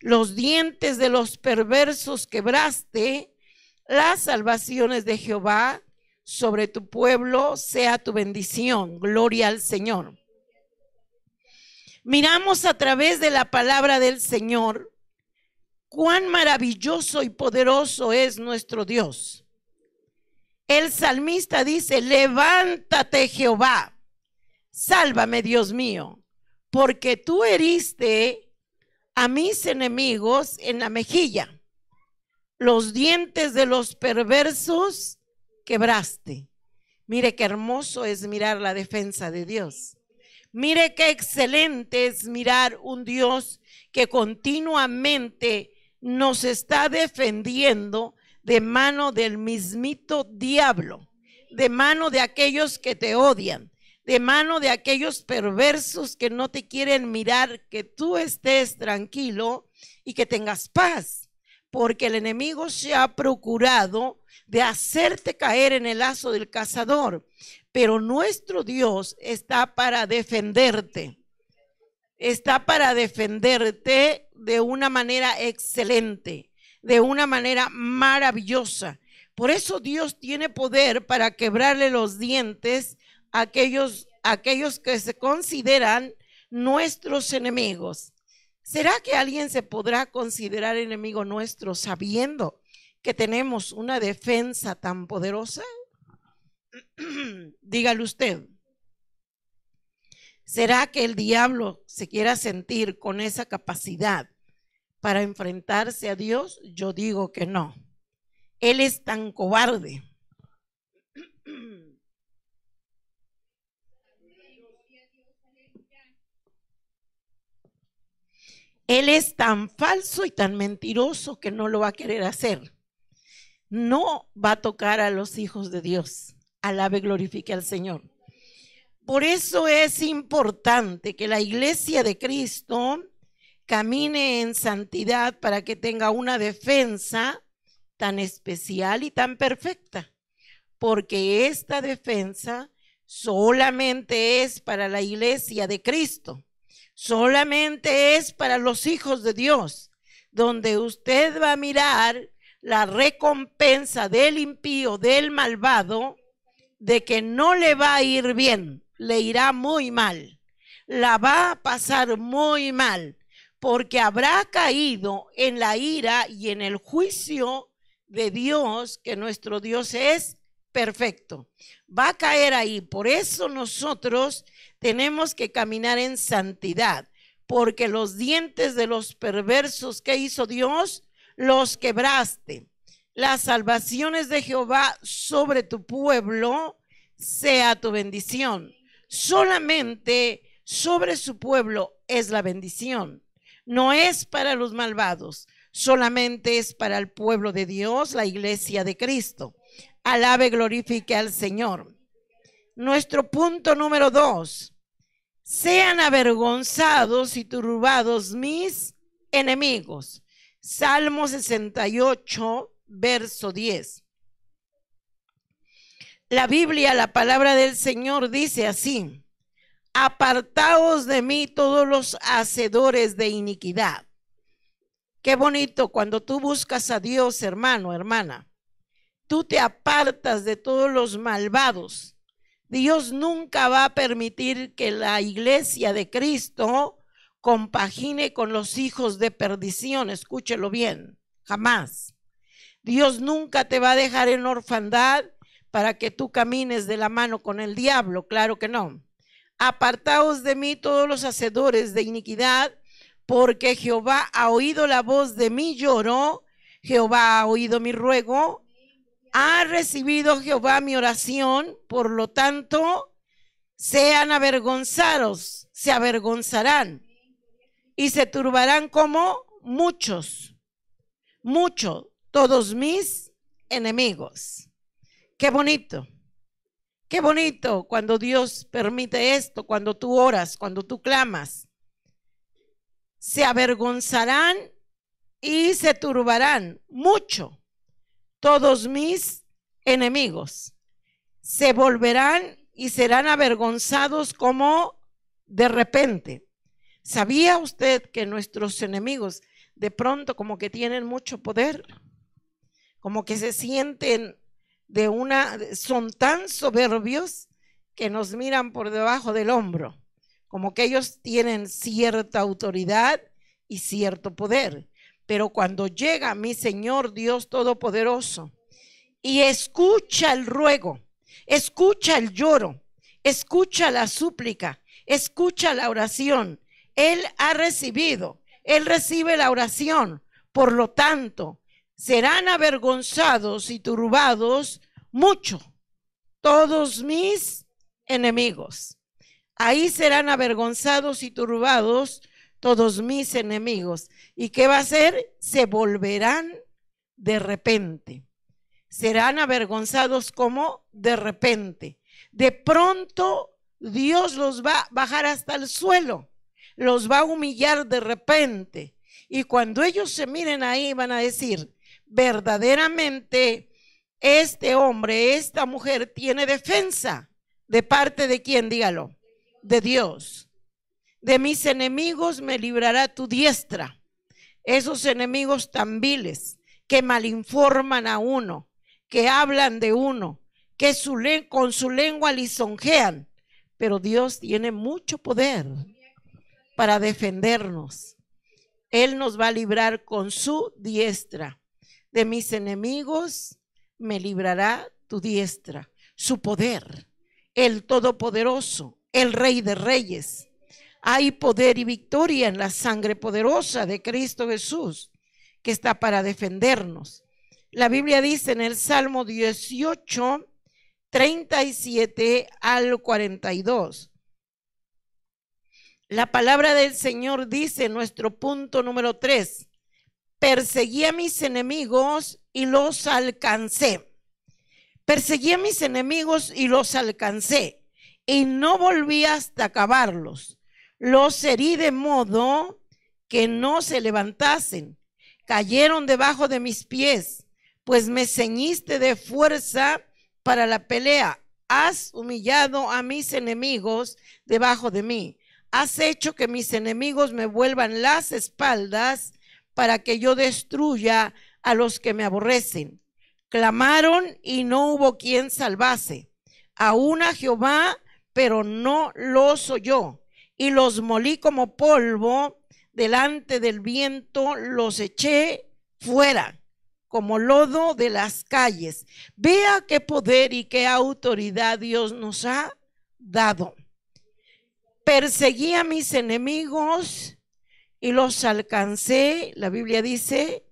Los dientes de los perversos quebraste. Las salvaciones de Jehová sobre tu pueblo sea tu bendición. Gloria al Señor. Miramos a través de la palabra del Señor cuán maravilloso y poderoso es nuestro Dios. El salmista dice, levántate Jehová Sálvame, Dios mío, porque tú heriste a mis enemigos en la mejilla. Los dientes de los perversos quebraste. Mire qué hermoso es mirar la defensa de Dios. Mire qué excelente es mirar un Dios que continuamente nos está defendiendo de mano del mismito diablo, de mano de aquellos que te odian, de mano de aquellos perversos que no te quieren mirar, que tú estés tranquilo y que tengas paz, porque el enemigo se ha procurado de hacerte caer en el lazo del cazador, pero nuestro Dios está para defenderte, está para defenderte de una manera excelente, de una manera maravillosa. Por eso Dios tiene poder para quebrarle los dientes aquellos, aquellos que se consideran nuestros enemigos. ¿Será que alguien se podrá considerar enemigo nuestro sabiendo que tenemos una defensa tan poderosa? Dígale usted. ¿Será que el diablo se quiera sentir con esa capacidad para enfrentarse a Dios? Yo digo que no. Él es tan cobarde Él es tan falso y tan mentiroso que no lo va a querer hacer. No va a tocar a los hijos de Dios. Alabe, glorifique al Señor. Por eso es importante que la iglesia de Cristo camine en santidad para que tenga una defensa tan especial y tan perfecta, porque esta defensa solamente es para la iglesia de Cristo solamente es para los hijos de Dios, donde usted va a mirar la recompensa del impío, del malvado, de que no le va a ir bien, le irá muy mal, la va a pasar muy mal, porque habrá caído en la ira y en el juicio de Dios, que nuestro Dios es perfecto. Va a caer ahí. Por eso nosotros tenemos que caminar en santidad, porque los dientes de los perversos que hizo Dios, los quebraste. Las salvaciones de Jehová sobre tu pueblo sea tu bendición. Solamente sobre su pueblo es la bendición. No es para los malvados, solamente es para el pueblo de Dios, la iglesia de Cristo. Alabe, glorifique al Señor. Nuestro punto número dos, sean avergonzados y turbados mis enemigos. Salmo 68, verso 10. La Biblia, la palabra del Señor dice así, apartaos de mí todos los hacedores de iniquidad. Qué bonito cuando tú buscas a Dios, hermano, hermana. Tú te apartas de todos los malvados Dios nunca va a permitir que la iglesia de Cristo compagine con los hijos de perdición. Escúchelo bien, jamás. Dios nunca te va a dejar en orfandad para que tú camines de la mano con el diablo, claro que no. Apartaos de mí todos los hacedores de iniquidad, porque Jehová ha oído la voz de mi lloro, Jehová ha oído mi ruego ha recibido Jehová mi oración, por lo tanto, sean avergonzados, se avergonzarán y se turbarán como muchos, muchos, todos mis enemigos. Qué bonito, qué bonito cuando Dios permite esto, cuando tú oras, cuando tú clamas. Se avergonzarán y se turbarán mucho todos mis enemigos. Se volverán y serán avergonzados como de repente. ¿Sabía usted que nuestros enemigos de pronto como que tienen mucho poder? Como que se sienten de una, son tan soberbios que nos miran por debajo del hombro, como que ellos tienen cierta autoridad y cierto poder. Pero cuando llega mi Señor Dios Todopoderoso y escucha el ruego, escucha el lloro, escucha la súplica, escucha la oración, Él ha recibido, Él recibe la oración. Por lo tanto, serán avergonzados y turbados mucho todos mis enemigos. Ahí serán avergonzados y turbados todos mis enemigos. ¿Y qué va a hacer? Se volverán de repente. Serán avergonzados como de repente. De pronto Dios los va a bajar hasta el suelo, los va a humillar de repente. Y cuando ellos se miren ahí van a decir, verdaderamente este hombre, esta mujer tiene defensa. ¿De parte de quién? Dígalo. De Dios. De mis enemigos me librará tu diestra. Esos enemigos tan viles que malinforman a uno, que hablan de uno, que con su lengua lisonjean. Pero Dios tiene mucho poder para defendernos. Él nos va a librar con su diestra. De mis enemigos me librará tu diestra, su poder, el Todopoderoso, el Rey de Reyes hay poder y victoria en la sangre poderosa de Cristo Jesús que está para defendernos. La Biblia dice en el Salmo 18, 37 al 42. La palabra del Señor dice, nuestro punto número 3, perseguí a mis enemigos y los alcancé. Perseguí a mis enemigos y los alcancé y no volví hasta acabarlos. Los herí de modo que no se levantasen. Cayeron debajo de mis pies, pues me ceñiste de fuerza para la pelea. Has humillado a mis enemigos debajo de mí. Has hecho que mis enemigos me vuelvan las espaldas para que yo destruya a los que me aborrecen. Clamaron y no hubo quien salvase. Aún a Jehová, pero no los oyó y los molí como polvo delante del viento, los eché fuera como lodo de las calles. Vea qué poder y qué autoridad Dios nos ha dado. Perseguí a mis enemigos y los alcancé, la Biblia dice,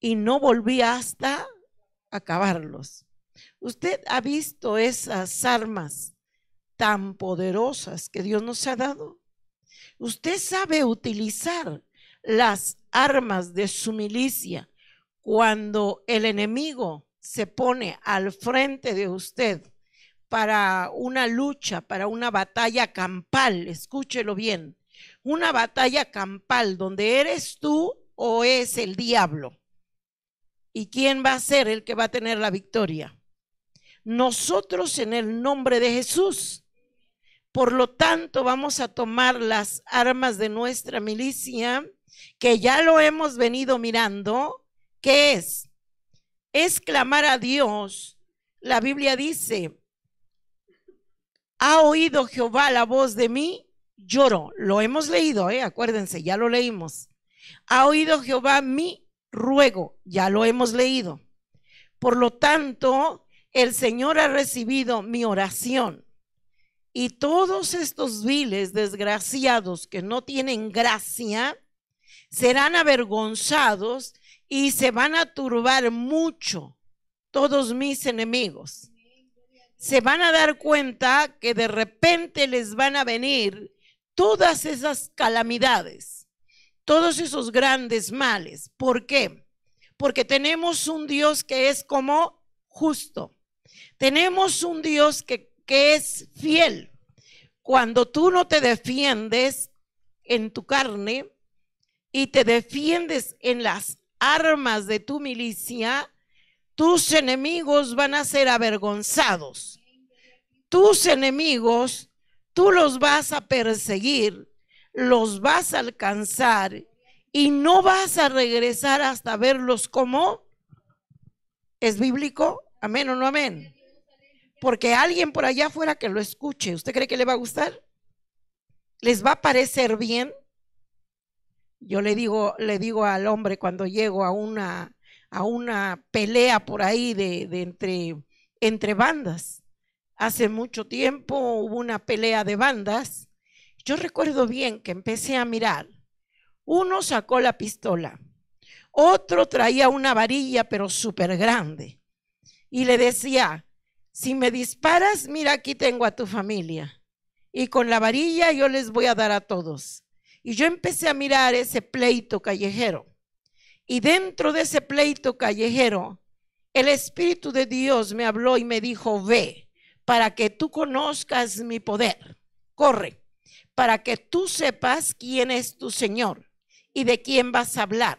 y no volví hasta acabarlos. Usted ha visto esas armas tan poderosas que Dios nos ha dado. Usted sabe utilizar las armas de su milicia cuando el enemigo se pone al frente de usted para una lucha, para una batalla campal, escúchelo bien, una batalla campal donde eres tú o es el diablo. ¿Y quién va a ser el que va a tener la victoria? Nosotros en el nombre de Jesús por lo tanto, vamos a tomar las armas de nuestra milicia, que ya lo hemos venido mirando, que es, es clamar a Dios. La Biblia dice, ha oído Jehová la voz de mí, lloro. Lo hemos leído, ¿eh? acuérdense, ya lo leímos. Ha oído Jehová mi ruego, ya lo hemos leído. Por lo tanto, el Señor ha recibido mi oración. Y todos estos viles desgraciados que no tienen gracia serán avergonzados y se van a turbar mucho todos mis enemigos. Se van a dar cuenta que de repente les van a venir todas esas calamidades, todos esos grandes males. ¿Por qué? Porque tenemos un Dios que es como justo. Tenemos un Dios que que es fiel. Cuando tú no te defiendes en tu carne y te defiendes en las armas de tu milicia, tus enemigos van a ser avergonzados. Tus enemigos, tú los vas a perseguir, los vas a alcanzar y no vas a regresar hasta verlos como. ¿Es bíblico? Amén o no amén porque alguien por allá afuera que lo escuche, ¿usted cree que le va a gustar? ¿Les va a parecer bien? Yo le digo, le digo al hombre cuando llego a una, a una pelea por ahí de, de entre, entre bandas. Hace mucho tiempo hubo una pelea de bandas. Yo recuerdo bien que empecé a mirar. Uno sacó la pistola, otro traía una varilla pero súper grande y le decía, si me disparas, mira, aquí tengo a tu familia. Y con la varilla yo les voy a dar a todos. Y yo empecé a mirar ese pleito callejero. Y dentro de ese pleito callejero, el Espíritu de Dios me habló y me dijo, ve, para que tú conozcas mi poder, corre, para que tú sepas quién es tu Señor y de quién vas a hablar.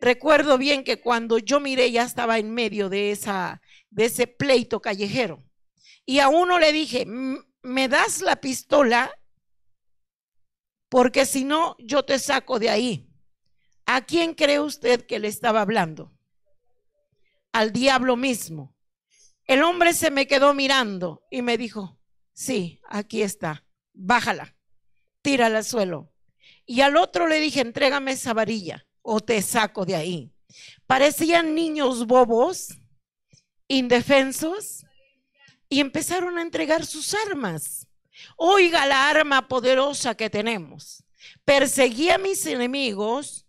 Recuerdo bien que cuando yo miré ya estaba en medio de esa de ese pleito callejero. Y a uno le dije, me das la pistola porque si no, yo te saco de ahí. ¿A quién cree usted que le estaba hablando? Al diablo mismo. El hombre se me quedó mirando y me dijo, sí, aquí está, bájala, tírala al suelo. Y al otro le dije, entrégame esa varilla o te saco de ahí. Parecían niños bobos indefensos y empezaron a entregar sus armas. Oiga la arma poderosa que tenemos. Perseguí a mis enemigos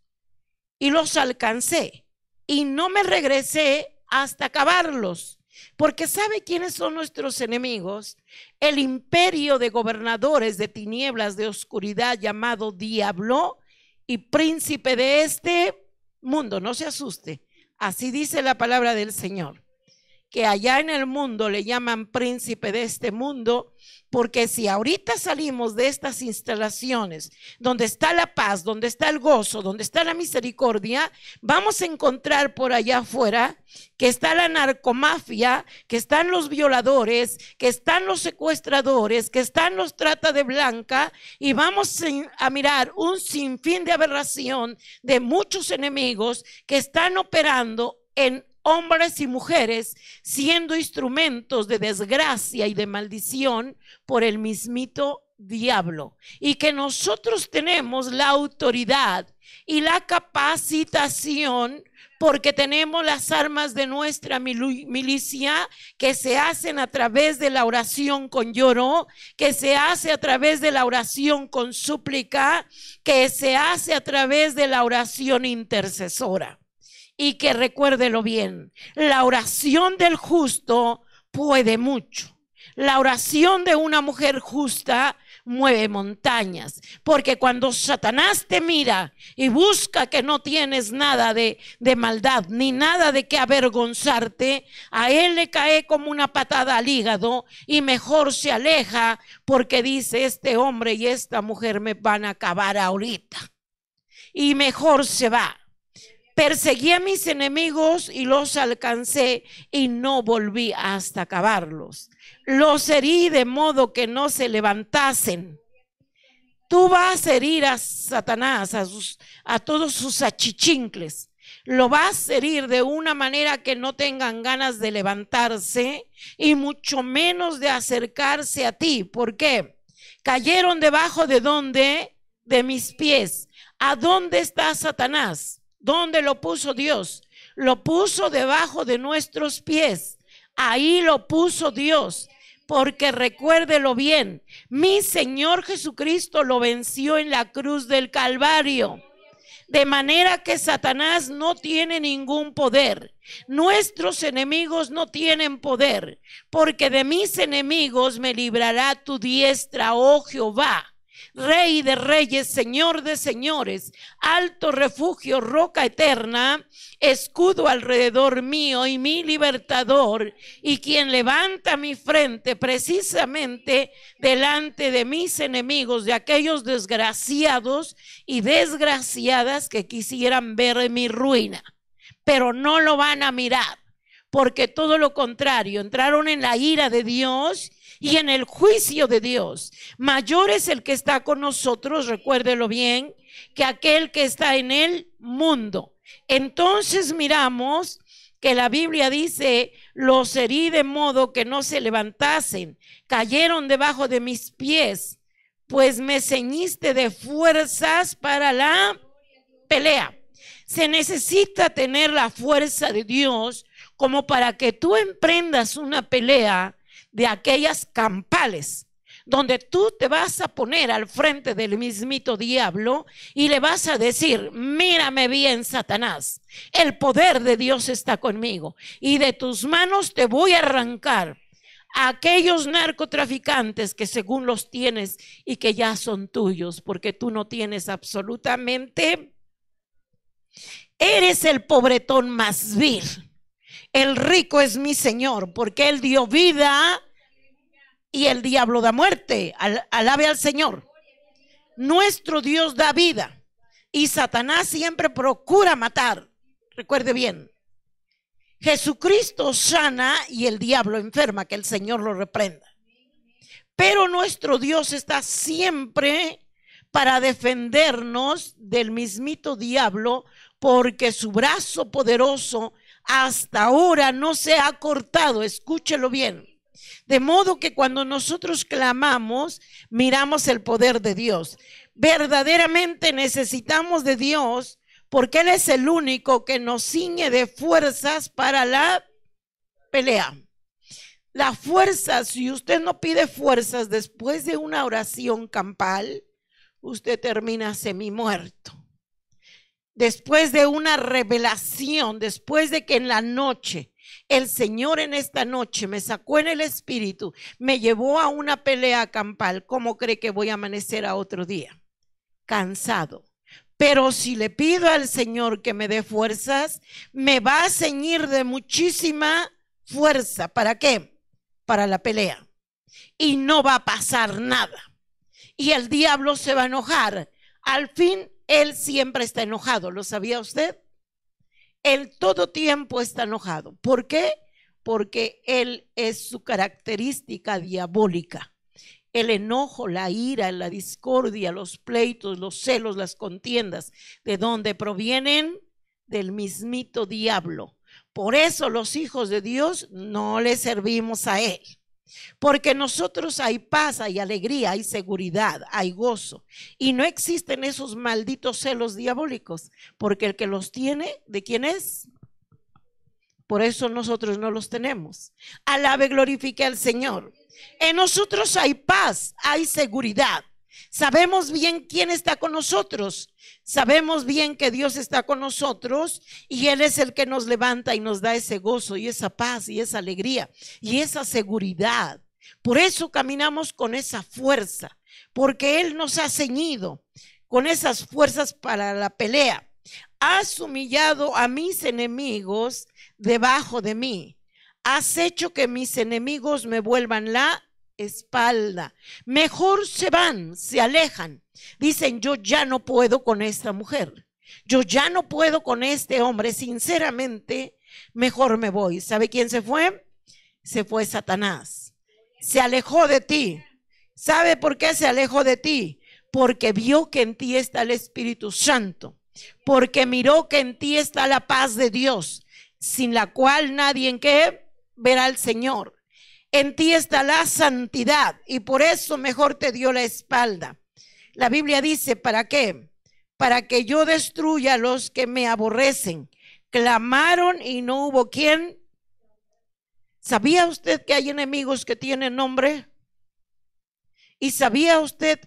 y los alcancé y no me regresé hasta acabarlos. Porque ¿sabe quiénes son nuestros enemigos? El imperio de gobernadores de tinieblas de oscuridad llamado diablo y príncipe de este mundo. No se asuste. Así dice la palabra del Señor que allá en el mundo le llaman príncipe de este mundo, porque si ahorita salimos de estas instalaciones, donde está la paz, donde está el gozo, donde está la misericordia, vamos a encontrar por allá afuera que está la narcomafia, que están los violadores, que están los secuestradores, que están los trata de blanca, y vamos a mirar un sinfín de aberración de muchos enemigos que están operando en hombres y mujeres siendo instrumentos de desgracia y de maldición por el mismito diablo y que nosotros tenemos la autoridad y la capacitación porque tenemos las armas de nuestra milicia que se hacen a través de la oración con lloro, que se hace a través de la oración con súplica, que se hace a través de la oración intercesora y que recuérdelo bien, la oración del justo puede mucho. La oración de una mujer justa mueve montañas, porque cuando Satanás te mira y busca que no tienes nada de, de maldad ni nada de que avergonzarte, a él le cae como una patada al hígado y mejor se aleja porque dice, este hombre y esta mujer me van a acabar ahorita. Y mejor se va. Perseguí a mis enemigos y los alcancé y no volví hasta acabarlos. Los herí de modo que no se levantasen. Tú vas a herir a Satanás, a, todos sus achichincles. Lo vas a herir de una manera que no tengan ganas de levantarse y mucho menos de acercarse a ti. ¿Por qué? Cayeron debajo de donde? De mis pies. ¿A dónde está Satanás? ¿Dónde lo puso Dios? Lo puso debajo de nuestros pies. Ahí lo puso Dios. Porque recuérdelo bien, mi Señor Jesucristo lo venció en la cruz del Calvario. De manera que Satanás no tiene ningún poder. Nuestros enemigos no tienen poder, porque de mis enemigos me librará tu diestra, oh Jehová. Rey de reyes, Señor de señores, alto refugio, roca eterna, escudo alrededor mío y mi libertador, y quien levanta mi frente precisamente delante de mis enemigos, de aquellos desgraciados y desgraciadas que quisieran ver mi ruina, pero no lo van a mirar porque todo lo contrario, entraron en la ira de Dios y en el juicio de Dios. Mayor es el que está con nosotros, recuérdelo bien, que aquel que está en el mundo. Entonces miramos que la Biblia dice, los herí de modo que no se levantasen, cayeron debajo de mis pies, pues me ceñiste de fuerzas para la pelea. Se necesita tener la fuerza de Dios como para que tú emprendas una pelea de aquellas campales donde tú te vas a poner al frente del mismito diablo y le vas a decir, mírame bien, Satanás, el poder de Dios está conmigo y de tus manos te voy a arrancar a aquellos narcotraficantes que según los tienes y que ya son tuyos, porque tú no tienes absolutamente, eres el pobretón más vir el rico es mi Señor, porque Él dio vida y el diablo da muerte. alabe al Señor. Nuestro Dios da vida y Satanás siempre procura matar. Recuerde bien. Jesucristo sana y el diablo enferma, que el Señor lo reprenda. Pero nuestro Dios está siempre para defendernos del mismito diablo, porque su brazo poderoso hasta ahora no se ha cortado, escúchelo bien. De modo que cuando nosotros clamamos, miramos el poder de Dios. Verdaderamente necesitamos de Dios porque Él es el único que nos ciñe de fuerzas para la pelea. Las fuerzas, si usted no pide fuerzas después de una oración campal, usted termina semi muerto después de una revelación, después de que en la noche el Señor en esta noche me sacó en el espíritu, me llevó a una pelea campal. ¿Cómo cree que voy a amanecer a otro día? Cansado. Pero si le pido al Señor que me dé fuerzas, me va a ceñir de muchísima fuerza. ¿Para qué? Para la pelea. Y no va a pasar nada. Y el diablo se va a enojar. Al fin él siempre está enojado, ¿lo sabía usted? Él todo tiempo está enojado. ¿Por qué? Porque Él es su característica diabólica. El enojo, la ira, la discordia, los pleitos, los celos, las contiendas, ¿de dónde provienen? Del mismito diablo. Por eso los hijos de Dios no le servimos a Él. Porque nosotros hay paz, hay alegría, hay seguridad, hay gozo. Y no existen esos malditos celos diabólicos, porque el que los tiene, ¿de quién es? Por eso nosotros no los tenemos. Alabe, glorifique al Señor. En nosotros hay paz, hay seguridad, Sabemos bien quién está con nosotros. Sabemos bien que Dios está con nosotros y Él es el que nos levanta y nos da ese gozo y esa paz y esa alegría y esa seguridad. Por eso caminamos con esa fuerza, porque Él nos ha ceñido con esas fuerzas para la pelea. Has humillado a mis enemigos debajo de mí. Has hecho que mis enemigos me vuelvan la espalda. Mejor se van, se alejan. Dicen, yo ya no puedo con esta mujer. Yo ya no puedo con este hombre. Sinceramente, mejor me voy. ¿Sabe quién se fue? Se fue Satanás. Se alejó de ti. ¿Sabe por qué se alejó de ti? Porque vio que en ti está el Espíritu Santo. Porque miró que en ti está la paz de Dios, sin la cual nadie en qué verá al Señor en ti está la santidad y por eso mejor te dio la espalda. La Biblia dice, ¿para qué? Para que yo destruya a los que me aborrecen. Clamaron y no hubo quien. ¿Sabía usted que hay enemigos que tienen nombre? ¿Y sabía usted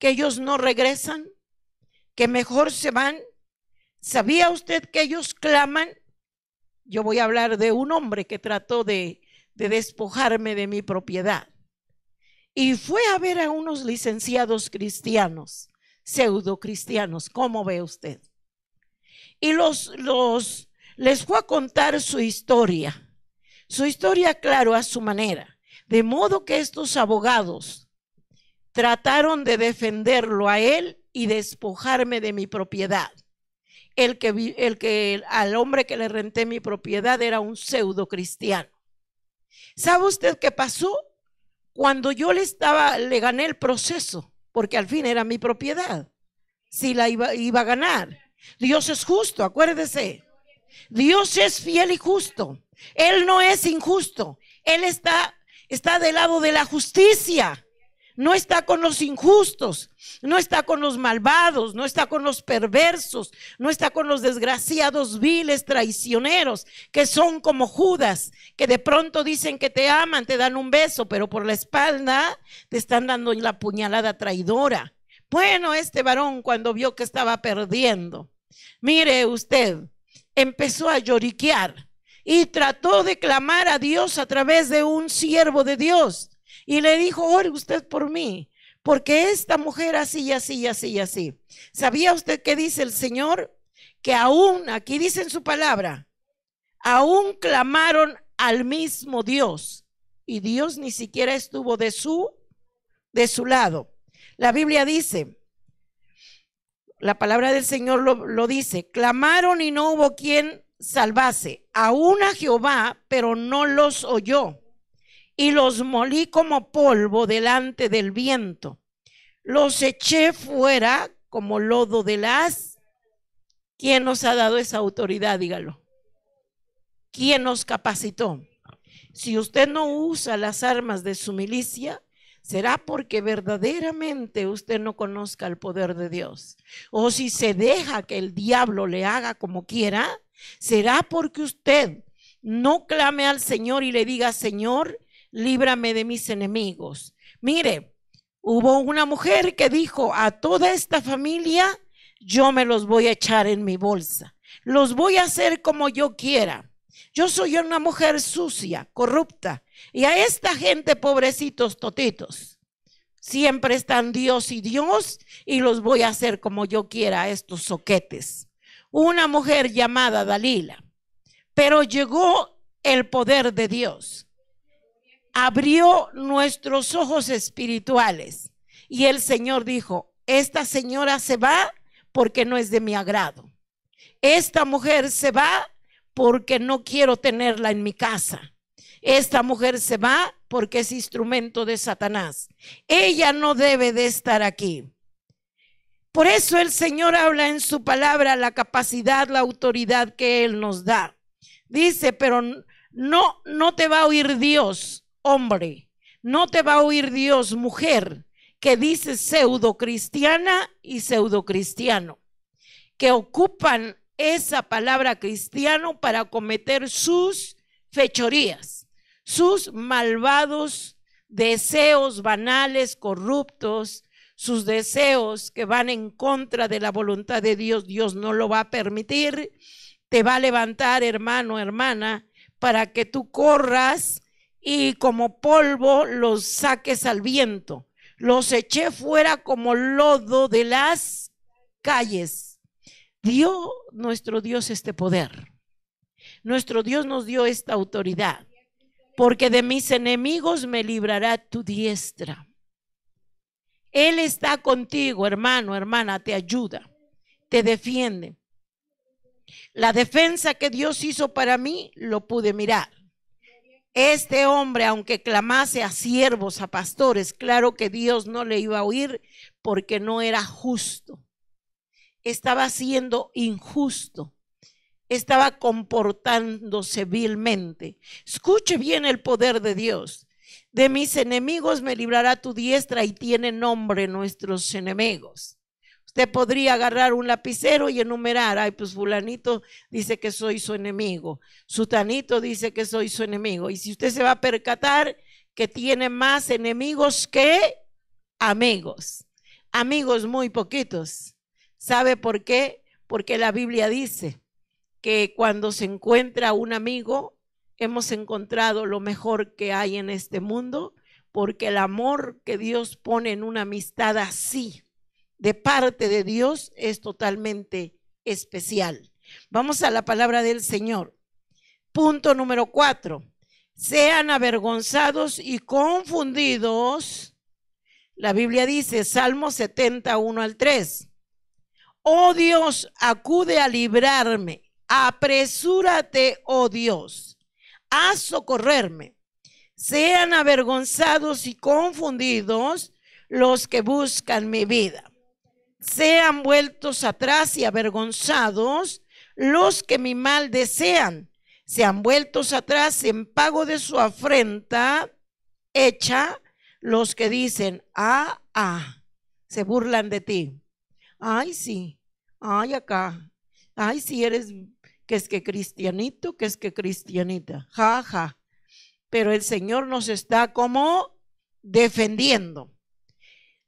que ellos no regresan? ¿Que mejor se van? ¿Sabía usted que ellos claman? Yo voy a hablar de un hombre que trató de de despojarme de mi propiedad. Y fue a ver a unos licenciados cristianos, pseudo cristianos, ¿cómo ve usted? Y los, los, les fue a contar su historia, su historia, claro, a su manera. De modo que estos abogados trataron de defenderlo a él y despojarme de mi propiedad. El que, el que al hombre que le renté mi propiedad era un pseudo cristiano. ¿Sabe usted qué pasó? Cuando yo le estaba, le gané el proceso, porque al fin era mi propiedad, si la iba, iba a ganar. Dios es justo, acuérdese. Dios es fiel y justo. Él no es injusto. Él está, está del lado de la justicia. No está con los injustos, no está con los malvados, no está con los perversos, no está con los desgraciados, viles, traicioneros, que son como Judas, que de pronto dicen que te aman, te dan un beso, pero por la espalda te están dando la puñalada traidora. Bueno, este varón cuando vio que estaba perdiendo, mire usted, empezó a lloriquear y trató de clamar a Dios a través de un siervo de Dios y le dijo, ore usted por mí, porque esta mujer así, así, así, así. ¿Sabía usted qué dice el Señor? Que aún, aquí dice en su palabra, aún clamaron al mismo Dios y Dios ni siquiera estuvo de su, de su lado. La Biblia dice, la palabra del Señor lo, lo, dice, clamaron y no hubo quien salvase, aún a Jehová, pero no los oyó y los molí como polvo delante del viento. Los eché fuera como lodo de las. ¿Quién nos ha dado esa autoridad? Dígalo. ¿Quién nos capacitó? Si usted no usa las armas de su milicia, será porque verdaderamente usted no conozca el poder de Dios. O si se deja que el diablo le haga como quiera, será porque usted no clame al Señor y le diga, Señor, líbrame de mis enemigos. Mire, hubo una mujer que dijo, a toda esta familia yo me los voy a echar en mi bolsa, los voy a hacer como yo quiera. Yo soy una mujer sucia, corrupta, y a esta gente pobrecitos totitos. Siempre están Dios y Dios y los voy a hacer como yo quiera a estos soquetes. Una mujer llamada Dalila, pero llegó el poder de Dios abrió nuestros ojos espirituales y el Señor dijo, esta señora se va porque no es de mi agrado. Esta mujer se va porque no quiero tenerla en mi casa. Esta mujer se va porque es instrumento de Satanás. Ella no debe de estar aquí. Por eso el Señor habla en su palabra la capacidad, la autoridad que Él nos da. Dice, pero no, no te va a oír Dios hombre. No te va a oír Dios, mujer, que dice pseudo cristiana y pseudo cristiano, que ocupan esa palabra cristiano para cometer sus fechorías, sus malvados deseos banales, corruptos, sus deseos que van en contra de la voluntad de Dios. Dios no lo va a permitir. Te va a levantar, hermano, hermana, para que tú corras y como polvo los saques al viento. Los eché fuera como lodo de las calles. Dio nuestro Dios este poder. Nuestro Dios nos dio esta autoridad. Porque de mis enemigos me librará tu diestra. Él está contigo, hermano, hermana, te ayuda, te defiende. La defensa que Dios hizo para mí lo pude mirar. Este hombre, aunque clamase a siervos, a pastores, claro que Dios no le iba a oír porque no era justo. Estaba siendo injusto. Estaba comportándose vilmente. Escuche bien el poder de Dios. De mis enemigos me librará tu diestra y tiene nombre nuestros enemigos. Usted podría agarrar un lapicero y enumerar, ay, pues fulanito dice que soy su enemigo, sutanito dice que soy su enemigo. Y si usted se va a percatar que tiene más enemigos que amigos, amigos muy poquitos. ¿Sabe por qué? Porque la Biblia dice que cuando se encuentra un amigo, hemos encontrado lo mejor que hay en este mundo, porque el amor que Dios pone en una amistad así de parte de Dios es totalmente especial. Vamos a la palabra del Señor. Punto número cuatro. Sean avergonzados y confundidos. La Biblia dice, Salmo 71 al 3. Oh Dios, acude a librarme. Apresúrate, oh Dios, a socorrerme. Sean avergonzados y confundidos los que buscan mi vida sean vueltos atrás y avergonzados los que mi mal desean, sean vueltos atrás en pago de su afrenta hecha los que dicen, ah, ah, se burlan de ti. Ay, sí, ay, acá. Ay, sí eres que es que cristianito, que es que cristianita. Ja, ja. Pero el Señor nos está como defendiendo.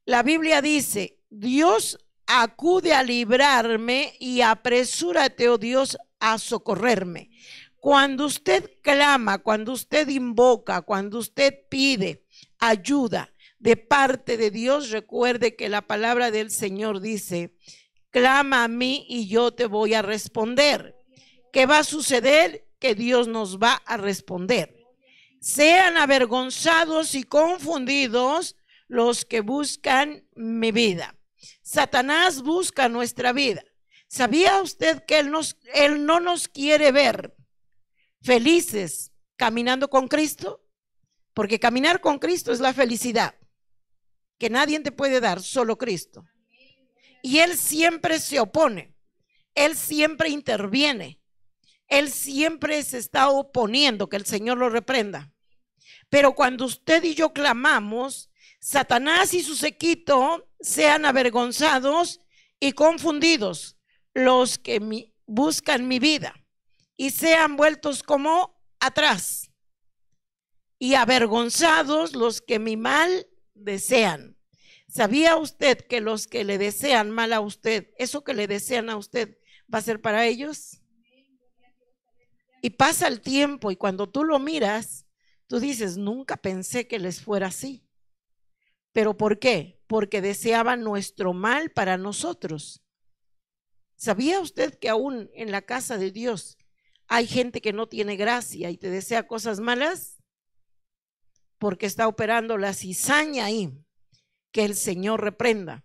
La Biblia dice, Dios acude a librarme y apresúrate, oh Dios, a socorrerme. Cuando usted clama, cuando usted invoca, cuando usted pide ayuda de parte de Dios, recuerde que la palabra del Señor dice, clama a mí y yo te voy a responder. ¿Qué va a suceder? Que Dios nos va a responder. Sean avergonzados y confundidos los que buscan mi vida. Satanás busca nuestra vida. ¿Sabía usted que él, no nos quiere ver felices caminando con Cristo? Porque caminar con Cristo es la felicidad que nadie te puede dar, solo Cristo. Y Él siempre se opone, Él siempre interviene, Él siempre se está oponiendo, que el Señor lo reprenda. Pero cuando usted y yo clamamos, Satanás y su sequito sean avergonzados y confundidos los que buscan mi vida y sean vueltos como atrás y avergonzados los que mi mal desean. ¿Sabía usted que los que le desean mal a usted, eso que le desean a usted va a ser para ellos? Y pasa el tiempo y cuando tú lo miras, tú dices, nunca pensé que les fuera así. ¿Pero por qué? Porque deseaba nuestro mal para nosotros. ¿Sabía usted que aún en la casa de Dios hay gente que no tiene gracia y te desea cosas malas? Porque está operando la cizaña ahí. Que el Señor reprenda.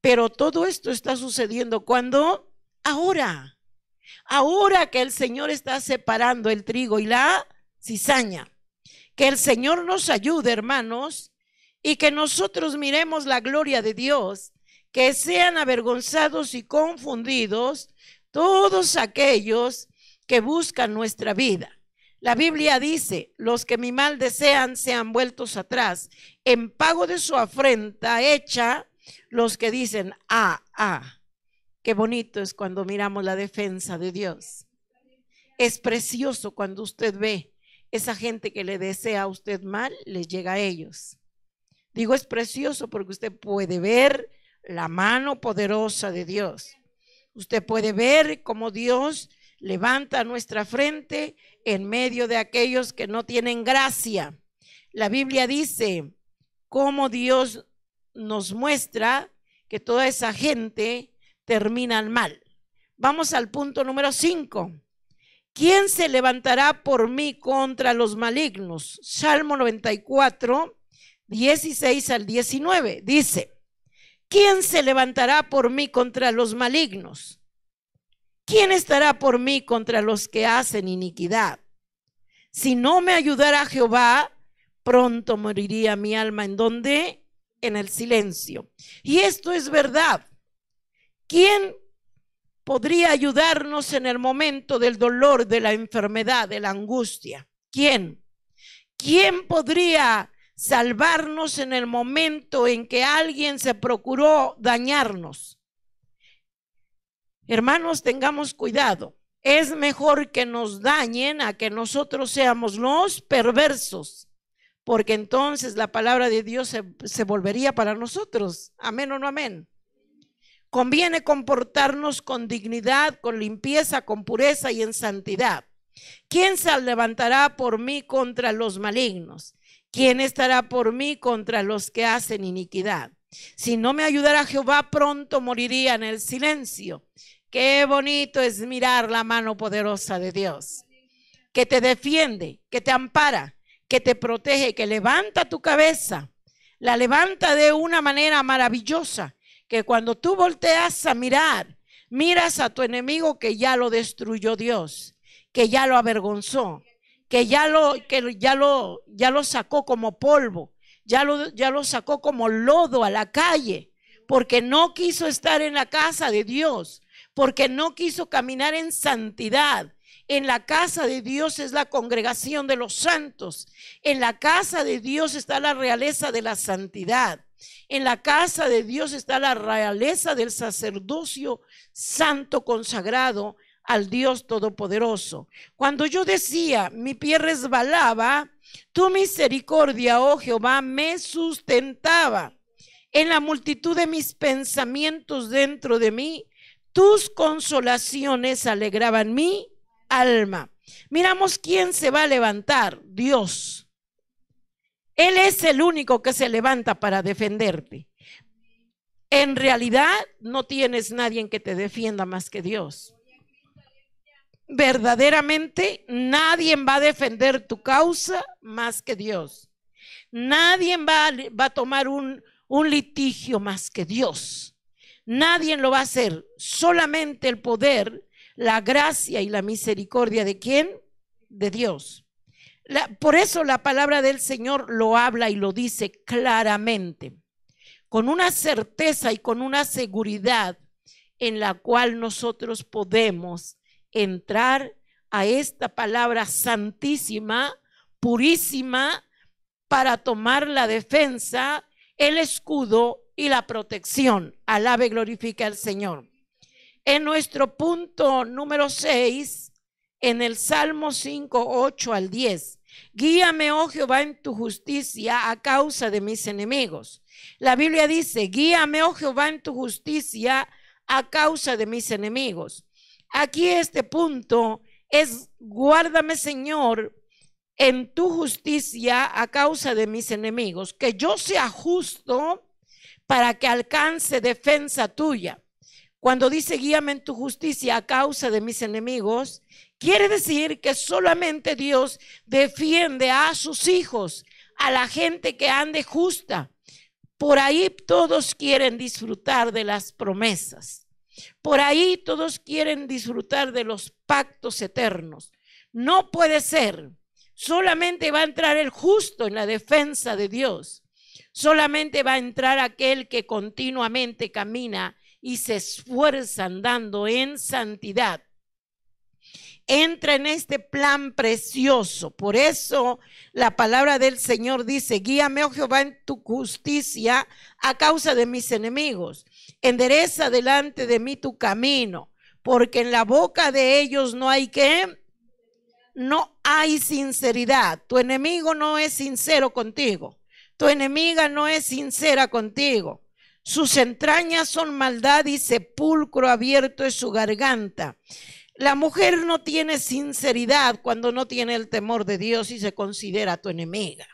Pero todo esto está sucediendo cuando ahora, ahora que el Señor está separando el trigo y la cizaña. Que el Señor nos ayude, hermanos, y que nosotros miremos la gloria de Dios, que sean avergonzados y confundidos todos aquellos que buscan nuestra vida. La Biblia dice, los que mi mal desean sean vueltos atrás. En pago de su afrenta hecha, los que dicen, ah, ah, qué bonito es cuando miramos la defensa de Dios. Es precioso cuando usted ve esa gente que le desea a usted mal, les llega a ellos. Digo, es precioso porque usted puede ver la mano poderosa de Dios. Usted puede ver cómo Dios levanta nuestra frente en medio de aquellos que no tienen gracia. La Biblia dice cómo Dios nos muestra que toda esa gente termina al mal. Vamos al punto número 5. ¿Quién se levantará por mí contra los malignos? Salmo 94, 16 al 19. Dice, ¿quién se levantará por mí contra los malignos? ¿Quién estará por mí contra los que hacen iniquidad? Si no me ayudara Jehová, pronto moriría mi alma. ¿En donde En el silencio. Y esto es verdad. ¿Quién podría ayudarnos en el momento del dolor, de la enfermedad, de la angustia? ¿Quién? ¿Quién podría salvarnos en el momento en que alguien se procuró dañarnos. Hermanos, tengamos cuidado. Es mejor que nos dañen a que nosotros seamos los perversos, porque entonces la palabra de Dios se, se volvería para nosotros. Amén o no amén. Conviene comportarnos con dignidad, con limpieza, con pureza y en santidad. ¿Quién se levantará por mí contra los malignos? ¿quién estará por mí contra los que hacen iniquidad? Si no me ayudara Jehová, pronto moriría en el silencio. Qué bonito es mirar la mano poderosa de Dios, que te defiende, que te ampara, que te protege, que levanta tu cabeza. La levanta de una manera maravillosa, que cuando tú volteas a mirar, miras a tu enemigo que ya lo destruyó Dios, que ya lo avergonzó, que ya lo, que ya lo, ya lo sacó como polvo, ya lo, ya lo sacó como lodo a la calle, porque no quiso estar en la casa de Dios, porque no quiso caminar en santidad. En la casa de Dios es la congregación de los santos. En la casa de Dios está la realeza de la santidad. En la casa de Dios está la realeza del sacerdocio santo consagrado al Dios Todopoderoso. Cuando yo decía, mi pie resbalaba, tu misericordia, oh Jehová, me sustentaba. En la multitud de mis pensamientos dentro de mí, tus consolaciones alegraban mi alma. Miramos quién se va a levantar, Dios. Él es el único que se levanta para defenderte. En realidad no tienes nadie que te defienda más que Dios verdaderamente nadie va a defender tu causa más que Dios. Nadie va, a tomar un, litigio más que Dios. Nadie lo va a hacer. Solamente el poder, la gracia y la misericordia de quién? De Dios. por eso la palabra del Señor lo habla y lo dice claramente, con una certeza y con una seguridad en la cual nosotros podemos entrar a esta palabra santísima, purísima, para tomar la defensa, el escudo y la protección. Alabe glorifica al Señor. En nuestro punto número 6, en el Salmo 5, 8 al 10, guíame, oh Jehová, en tu justicia a causa de mis enemigos. La Biblia dice, guíame, oh Jehová, en tu justicia a causa de mis enemigos aquí este punto es, guárdame Señor en tu justicia a causa de mis enemigos, que yo sea justo para que alcance defensa tuya. Cuando dice guíame en tu justicia a causa de mis enemigos, quiere decir que solamente Dios defiende a sus hijos, a la gente que ande justa. Por ahí todos quieren disfrutar de las promesas. Por ahí todos quieren disfrutar de los pactos eternos. No puede ser. Solamente va a entrar el justo en la defensa de Dios. Solamente va a entrar aquel que continuamente camina y se esfuerza andando en santidad entra en este plan precioso. Por eso la palabra del Señor dice, guíame, oh Jehová, en tu justicia a causa de mis enemigos. Endereza delante de mí tu camino, porque en la boca de ellos no hay que... No hay sinceridad. Tu enemigo no es sincero contigo. Tu enemiga no es sincera contigo. Sus entrañas son maldad y sepulcro abierto es su garganta. La mujer no tiene sinceridad cuando no tiene el temor de Dios y se considera tu enemiga.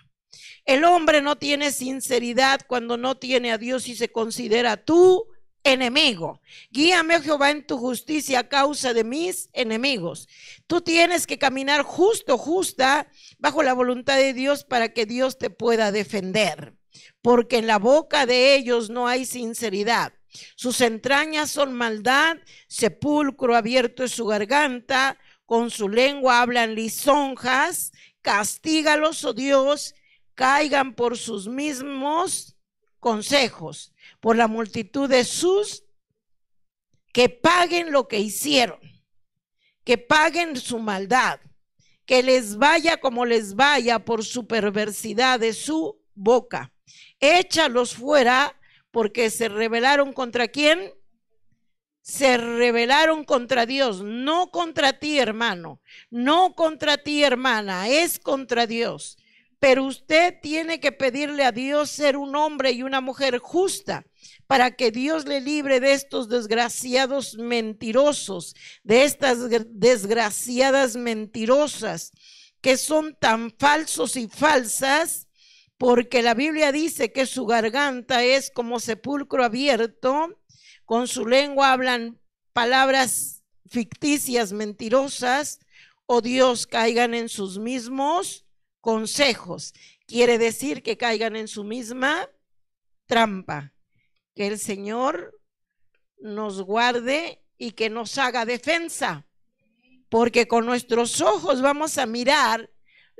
El hombre no tiene sinceridad cuando no tiene a Dios y se considera tu enemigo. Guíame, oh Jehová, en tu justicia a causa de mis enemigos. Tú tienes que caminar justo, justa, bajo la voluntad de Dios para que Dios te pueda defender. Porque en la boca de ellos no hay sinceridad. Sus entrañas son maldad, sepulcro abierto es su garganta, con su lengua hablan lisonjas, castígalos, oh Dios, caigan por sus mismos consejos, por la multitud de sus, que paguen lo que hicieron, que paguen su maldad, que les vaya como les vaya por su perversidad de su boca. Échalos fuera porque se rebelaron contra quién? Se rebelaron contra Dios, no contra ti hermano, no contra ti hermana, es contra Dios. Pero usted tiene que pedirle a Dios ser un hombre y una mujer justa para que Dios le libre de estos desgraciados mentirosos, de estas desgraciadas mentirosas que son tan falsos y falsas porque la Biblia dice que su garganta es como sepulcro abierto, con su lengua hablan palabras ficticias, mentirosas, o oh Dios caigan en sus mismos consejos. Quiere decir que caigan en su misma trampa. Que el Señor nos guarde y que nos haga defensa, porque con nuestros ojos vamos a mirar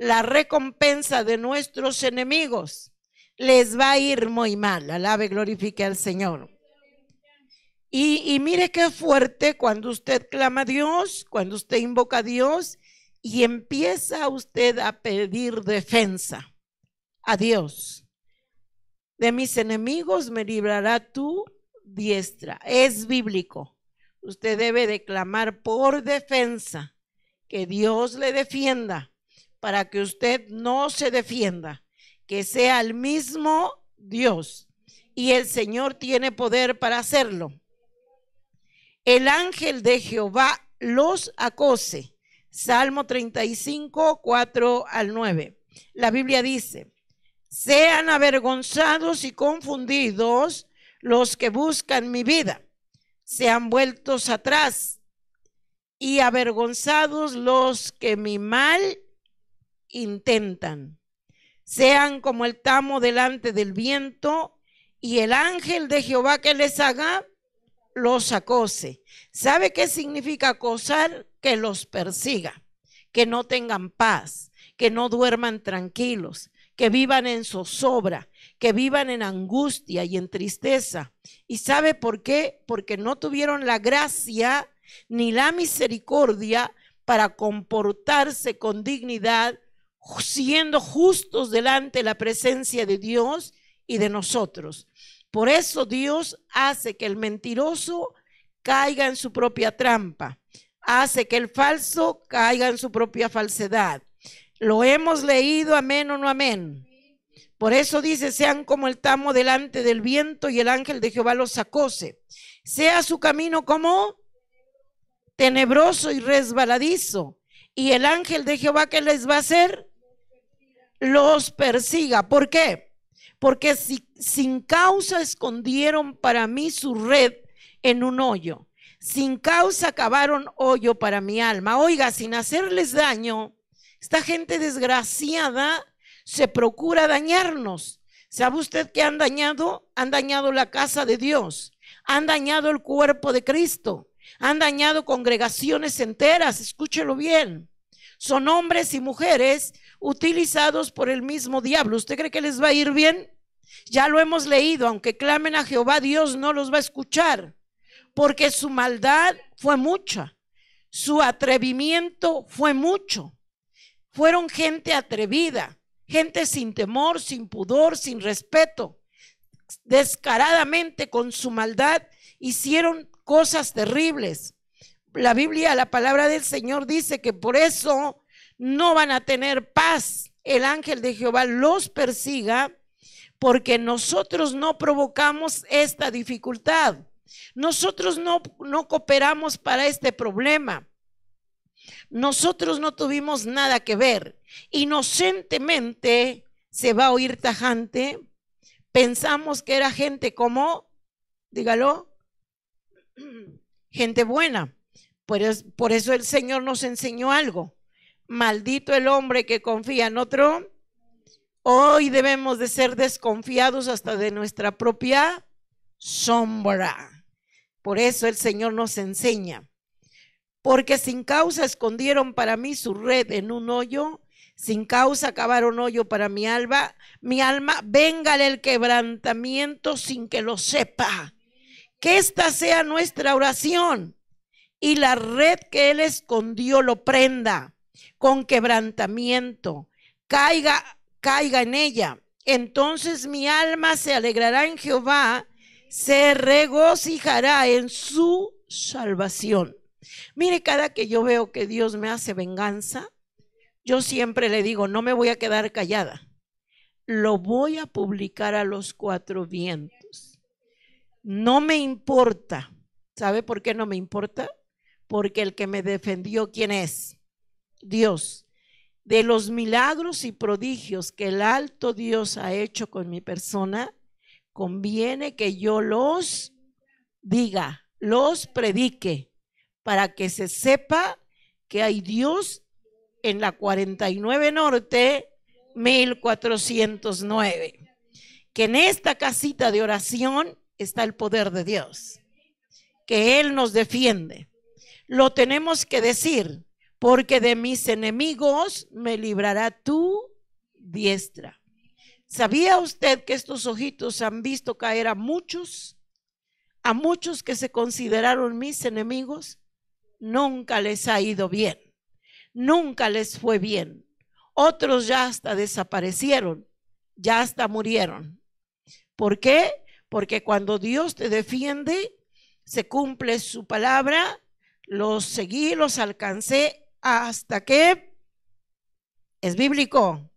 la recompensa de nuestros enemigos, les va a ir muy mal. Alabe, glorifique al Señor. Y, mire qué fuerte cuando usted clama a Dios, cuando usted invoca a Dios y empieza usted a pedir defensa a Dios. De mis enemigos me librará tu diestra. Es bíblico. Usted debe clamar por defensa que Dios le defienda para que usted no se defienda, que sea el mismo Dios. Y el Señor tiene poder para hacerlo. El ángel de Jehová los acose. Salmo 35, 4 al 9. La Biblia dice, sean avergonzados y confundidos los que buscan mi vida, sean vueltos atrás y avergonzados los que mi mal intentan. Sean como el tamo delante del viento y el ángel de Jehová que les haga, los acose. ¿Sabe qué significa acosar? Que los persiga, que no tengan paz, que no duerman tranquilos, que vivan en zozobra, que vivan en angustia y en tristeza. ¿Y sabe por qué? Porque no tuvieron la gracia ni la misericordia para comportarse con dignidad siendo justos delante de la presencia de Dios y de nosotros. Por eso Dios hace que el mentiroso caiga en su propia trampa, hace que el falso caiga en su propia falsedad. Lo hemos leído, amén o no amén. Por eso dice, sean como el tamo delante del viento y el ángel de Jehová los sacose. Sea su camino como tenebroso y resbaladizo. Y el ángel de Jehová qué les va a hacer los persiga. ¿Por qué? Porque si, sin causa escondieron para mí su red en un hoyo. Sin causa cavaron hoyo para mi alma. Oiga, sin hacerles daño, esta gente desgraciada se procura dañarnos. ¿Sabe usted que han dañado? Han dañado la casa de Dios. Han dañado el cuerpo de Cristo. Han dañado congregaciones enteras. Escúchelo bien. Son hombres y mujeres utilizados por el mismo diablo. ¿Usted cree que les va a ir bien? Ya lo hemos leído, aunque clamen a Jehová, Dios no los va a escuchar, porque su maldad fue mucha, su atrevimiento fue mucho. Fueron gente atrevida, gente sin temor, sin pudor, sin respeto. Descaradamente con su maldad hicieron cosas terribles. La Biblia, la palabra del Señor dice que por eso no van a tener paz. El ángel de Jehová los persiga porque nosotros no provocamos esta dificultad. Nosotros no, cooperamos para este problema. Nosotros no tuvimos nada que ver. Inocentemente se va a oír tajante. Pensamos que era gente como, dígalo, gente buena. por eso el Señor nos enseñó algo. Maldito el hombre que confía en otro. Hoy debemos de ser desconfiados hasta de nuestra propia sombra. Por eso el Señor nos enseña. Porque sin causa escondieron para mí su red en un hoyo, sin causa acabaron hoyo para mi alma, mi alma, véngale el quebrantamiento sin que lo sepa. Que esta sea nuestra oración y la red que él escondió lo prenda con quebrantamiento. Caiga, caiga en ella. Entonces mi alma se alegrará en Jehová, se regocijará en su salvación. Mire, cada que yo veo que Dios me hace venganza, yo siempre le digo, no me voy a quedar callada. Lo voy a publicar a los cuatro vientos. No me importa. ¿Sabe por qué no me importa? Porque el que me defendió, ¿quién es? Dios, de los milagros y prodigios que el alto Dios ha hecho con mi persona, conviene que yo los diga, los predique, para que se sepa que hay Dios en la 49 Norte, 1409. Que en esta casita de oración está el poder de Dios, que Él nos defiende. Lo tenemos que decir, porque de mis enemigos me librará tu diestra. ¿Sabía usted que estos ojitos han visto caer a muchos? A muchos que se consideraron mis enemigos, nunca les ha ido bien, nunca les fue bien. Otros ya hasta desaparecieron, ya hasta murieron. ¿Por qué? Porque cuando Dios te defiende, se cumple su palabra, los seguí, los alcancé hasta que, es bíblico,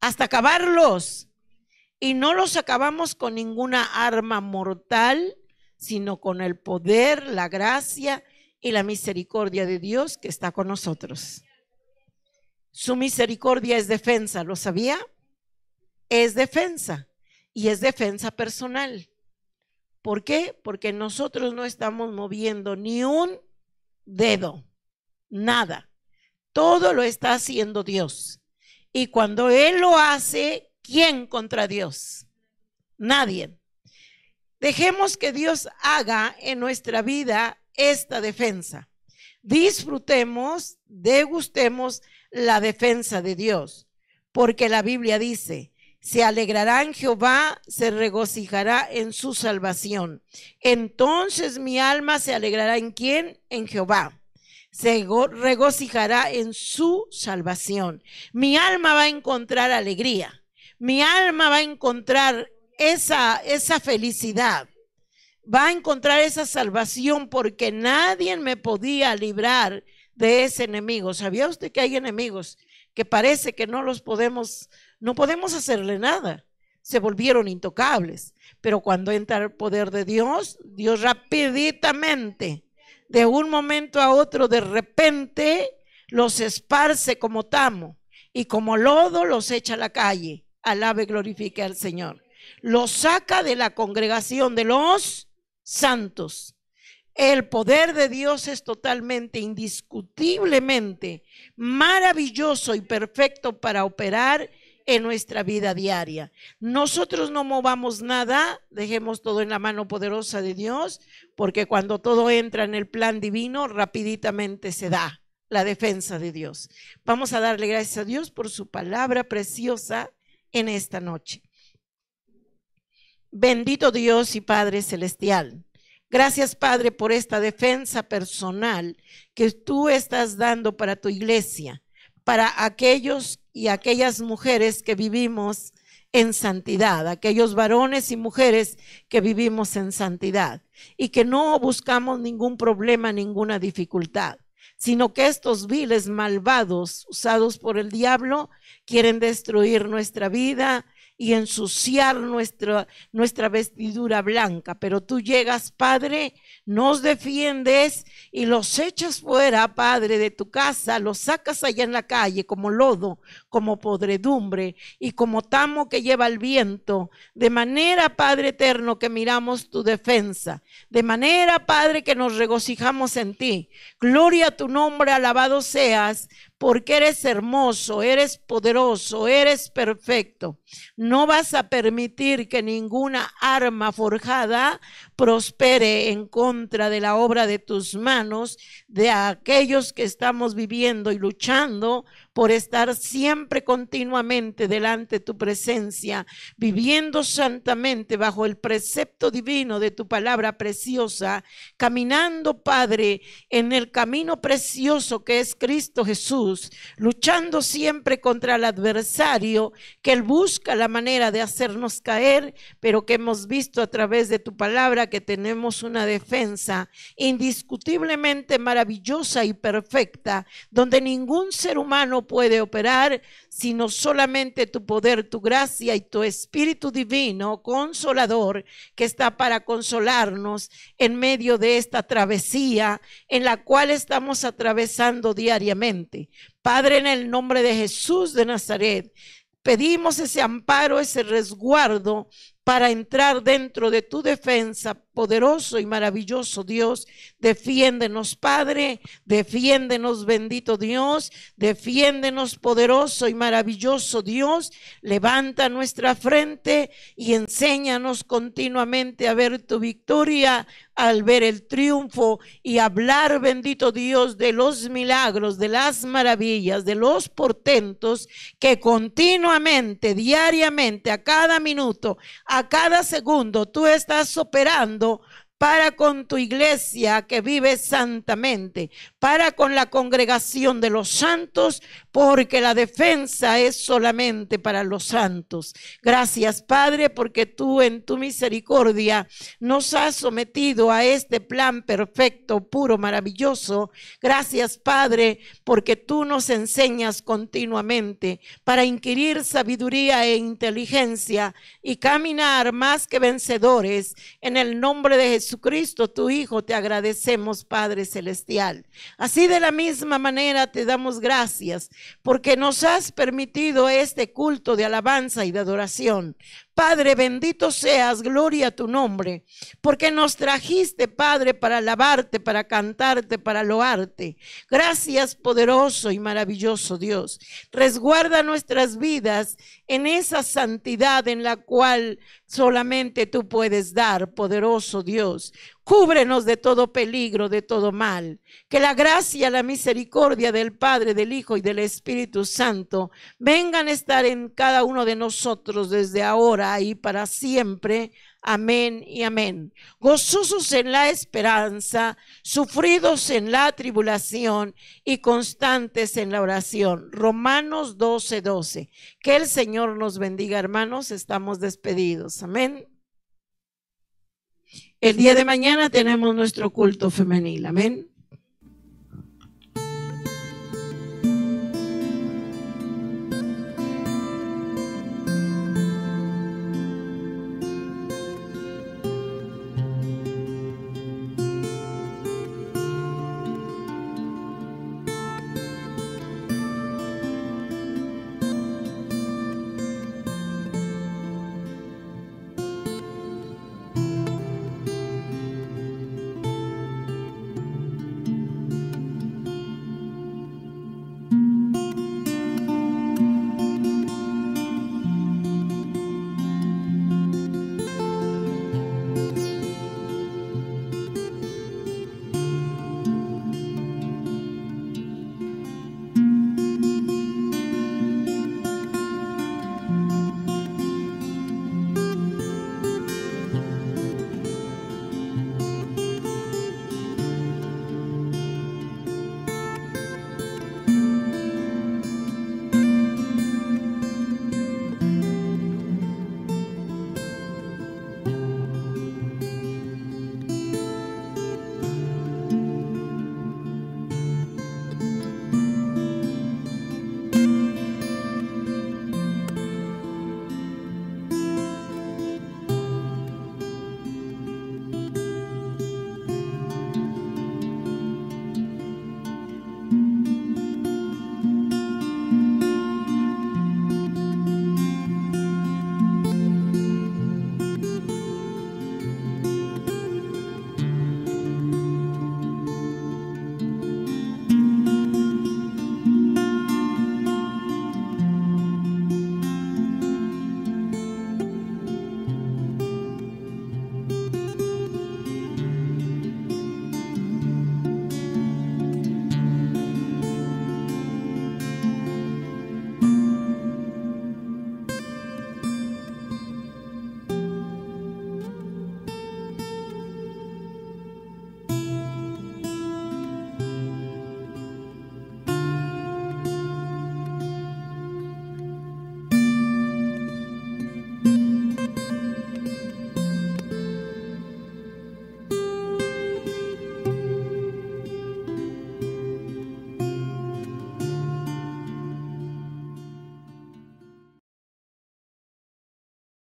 hasta acabarlos. Y no los acabamos con ninguna arma mortal, sino con el poder, la gracia y la misericordia de Dios que está con nosotros. Su misericordia es defensa, ¿lo sabía? Es defensa y es defensa personal. ¿Por qué? Porque nosotros no estamos moviendo ni un dedo nada. Todo lo está haciendo Dios. Y cuando Él lo hace, ¿quién contra Dios? Nadie. Dejemos que Dios haga en nuestra vida esta defensa. Disfrutemos, degustemos la defensa de Dios, porque la Biblia dice, se alegrará en Jehová, se regocijará en su salvación. Entonces mi alma se alegrará en quién? En Jehová se regocijará en su salvación. Mi alma va a encontrar alegría. Mi alma va a encontrar esa, esa felicidad. Va a encontrar esa salvación porque nadie me podía librar de ese enemigo. ¿Sabía usted que hay enemigos que parece que no los podemos, no podemos hacerle nada? Se volvieron intocables. Pero cuando entra el poder de Dios, Dios rapiditamente de un momento a otro, de repente los esparce como tamo y como lodo los echa a la calle. Alabe, glorifique al Señor. Los saca de la congregación de los santos. El poder de Dios es totalmente, indiscutiblemente maravilloso y perfecto para operar en nuestra vida diaria. Nosotros no movamos nada, dejemos todo en la mano poderosa de Dios, porque cuando todo entra en el plan divino, rapiditamente se da la defensa de Dios. Vamos a darle gracias a Dios por su palabra preciosa en esta noche. Bendito Dios y Padre Celestial. Gracias, Padre, por esta defensa personal que tú estás dando para tu iglesia para aquellos y aquellas mujeres que vivimos en santidad, aquellos varones y mujeres que vivimos en santidad y que no buscamos ningún problema, ninguna dificultad, sino que estos viles malvados usados por el diablo quieren destruir nuestra vida, y ensuciar nuestra, nuestra vestidura blanca. Pero tú llegas, Padre, nos defiendes y los echas fuera, Padre, de tu casa, los sacas allá en la calle como lodo, como podredumbre y como tamo que lleva el viento. De manera, Padre eterno, que miramos tu defensa. De manera, Padre, que nos regocijamos en ti. Gloria a tu nombre, alabado seas porque eres hermoso, eres poderoso, eres perfecto. No vas a permitir que ninguna arma forjada prospere en contra de la obra de tus manos, de aquellos que estamos viviendo y luchando por estar siempre continuamente delante de tu presencia, viviendo santamente bajo el precepto divino de tu palabra preciosa, caminando, Padre, en el camino precioso que es Cristo Jesús, luchando siempre contra el adversario que él busca la manera de hacernos caer, pero que hemos visto a través de tu palabra que tenemos una defensa indiscutiblemente maravillosa y perfecta, donde ningún ser humano puede operar, sino solamente tu poder, tu gracia y tu Espíritu Divino, consolador, que está para consolarnos en medio de esta travesía en la cual estamos atravesando diariamente. Padre, en el nombre de Jesús de Nazaret, pedimos ese amparo, ese resguardo para entrar dentro de tu defensa, poderoso y maravilloso Dios. Defiéndenos, Padre, defiéndenos, bendito Dios, defiéndenos, poderoso y maravilloso Dios. Levanta nuestra frente y enséñanos continuamente a ver tu victoria, al ver el triunfo y hablar, bendito Dios, de los milagros, de las maravillas, de los portentos que continuamente, diariamente, a cada minuto, a cada segundo tú estás operando para con tu iglesia que vive santamente, para con la congregación de los santos, porque la defensa es solamente para los santos. Gracias, Padre, porque tú en tu misericordia nos has sometido a este plan perfecto, puro, maravilloso. Gracias, Padre, porque tú nos enseñas continuamente para inquirir sabiduría e inteligencia y caminar más que vencedores. En el nombre de Jesucristo, tu Hijo, te agradecemos, Padre Celestial. Así de la misma manera te damos gracias porque nos has permitido este culto de alabanza y de adoración Padre, bendito seas, gloria a tu nombre, porque nos trajiste, Padre, para alabarte, para cantarte, para loarte. Gracias, poderoso y maravilloso Dios. Resguarda nuestras vidas en esa santidad en la cual solamente tú puedes dar, poderoso Dios. Cúbrenos de todo peligro, de todo mal. Que la gracia, la misericordia del Padre, del Hijo y del Espíritu Santo vengan a estar en cada uno de nosotros desde ahora y para siempre. Amén y amén. Gozosos en la esperanza, sufridos en la tribulación y constantes en la oración. Romanos 12, 12. Que el Señor nos bendiga, hermanos. Estamos despedidos. Amén. El día de mañana tenemos nuestro culto femenil. Amén.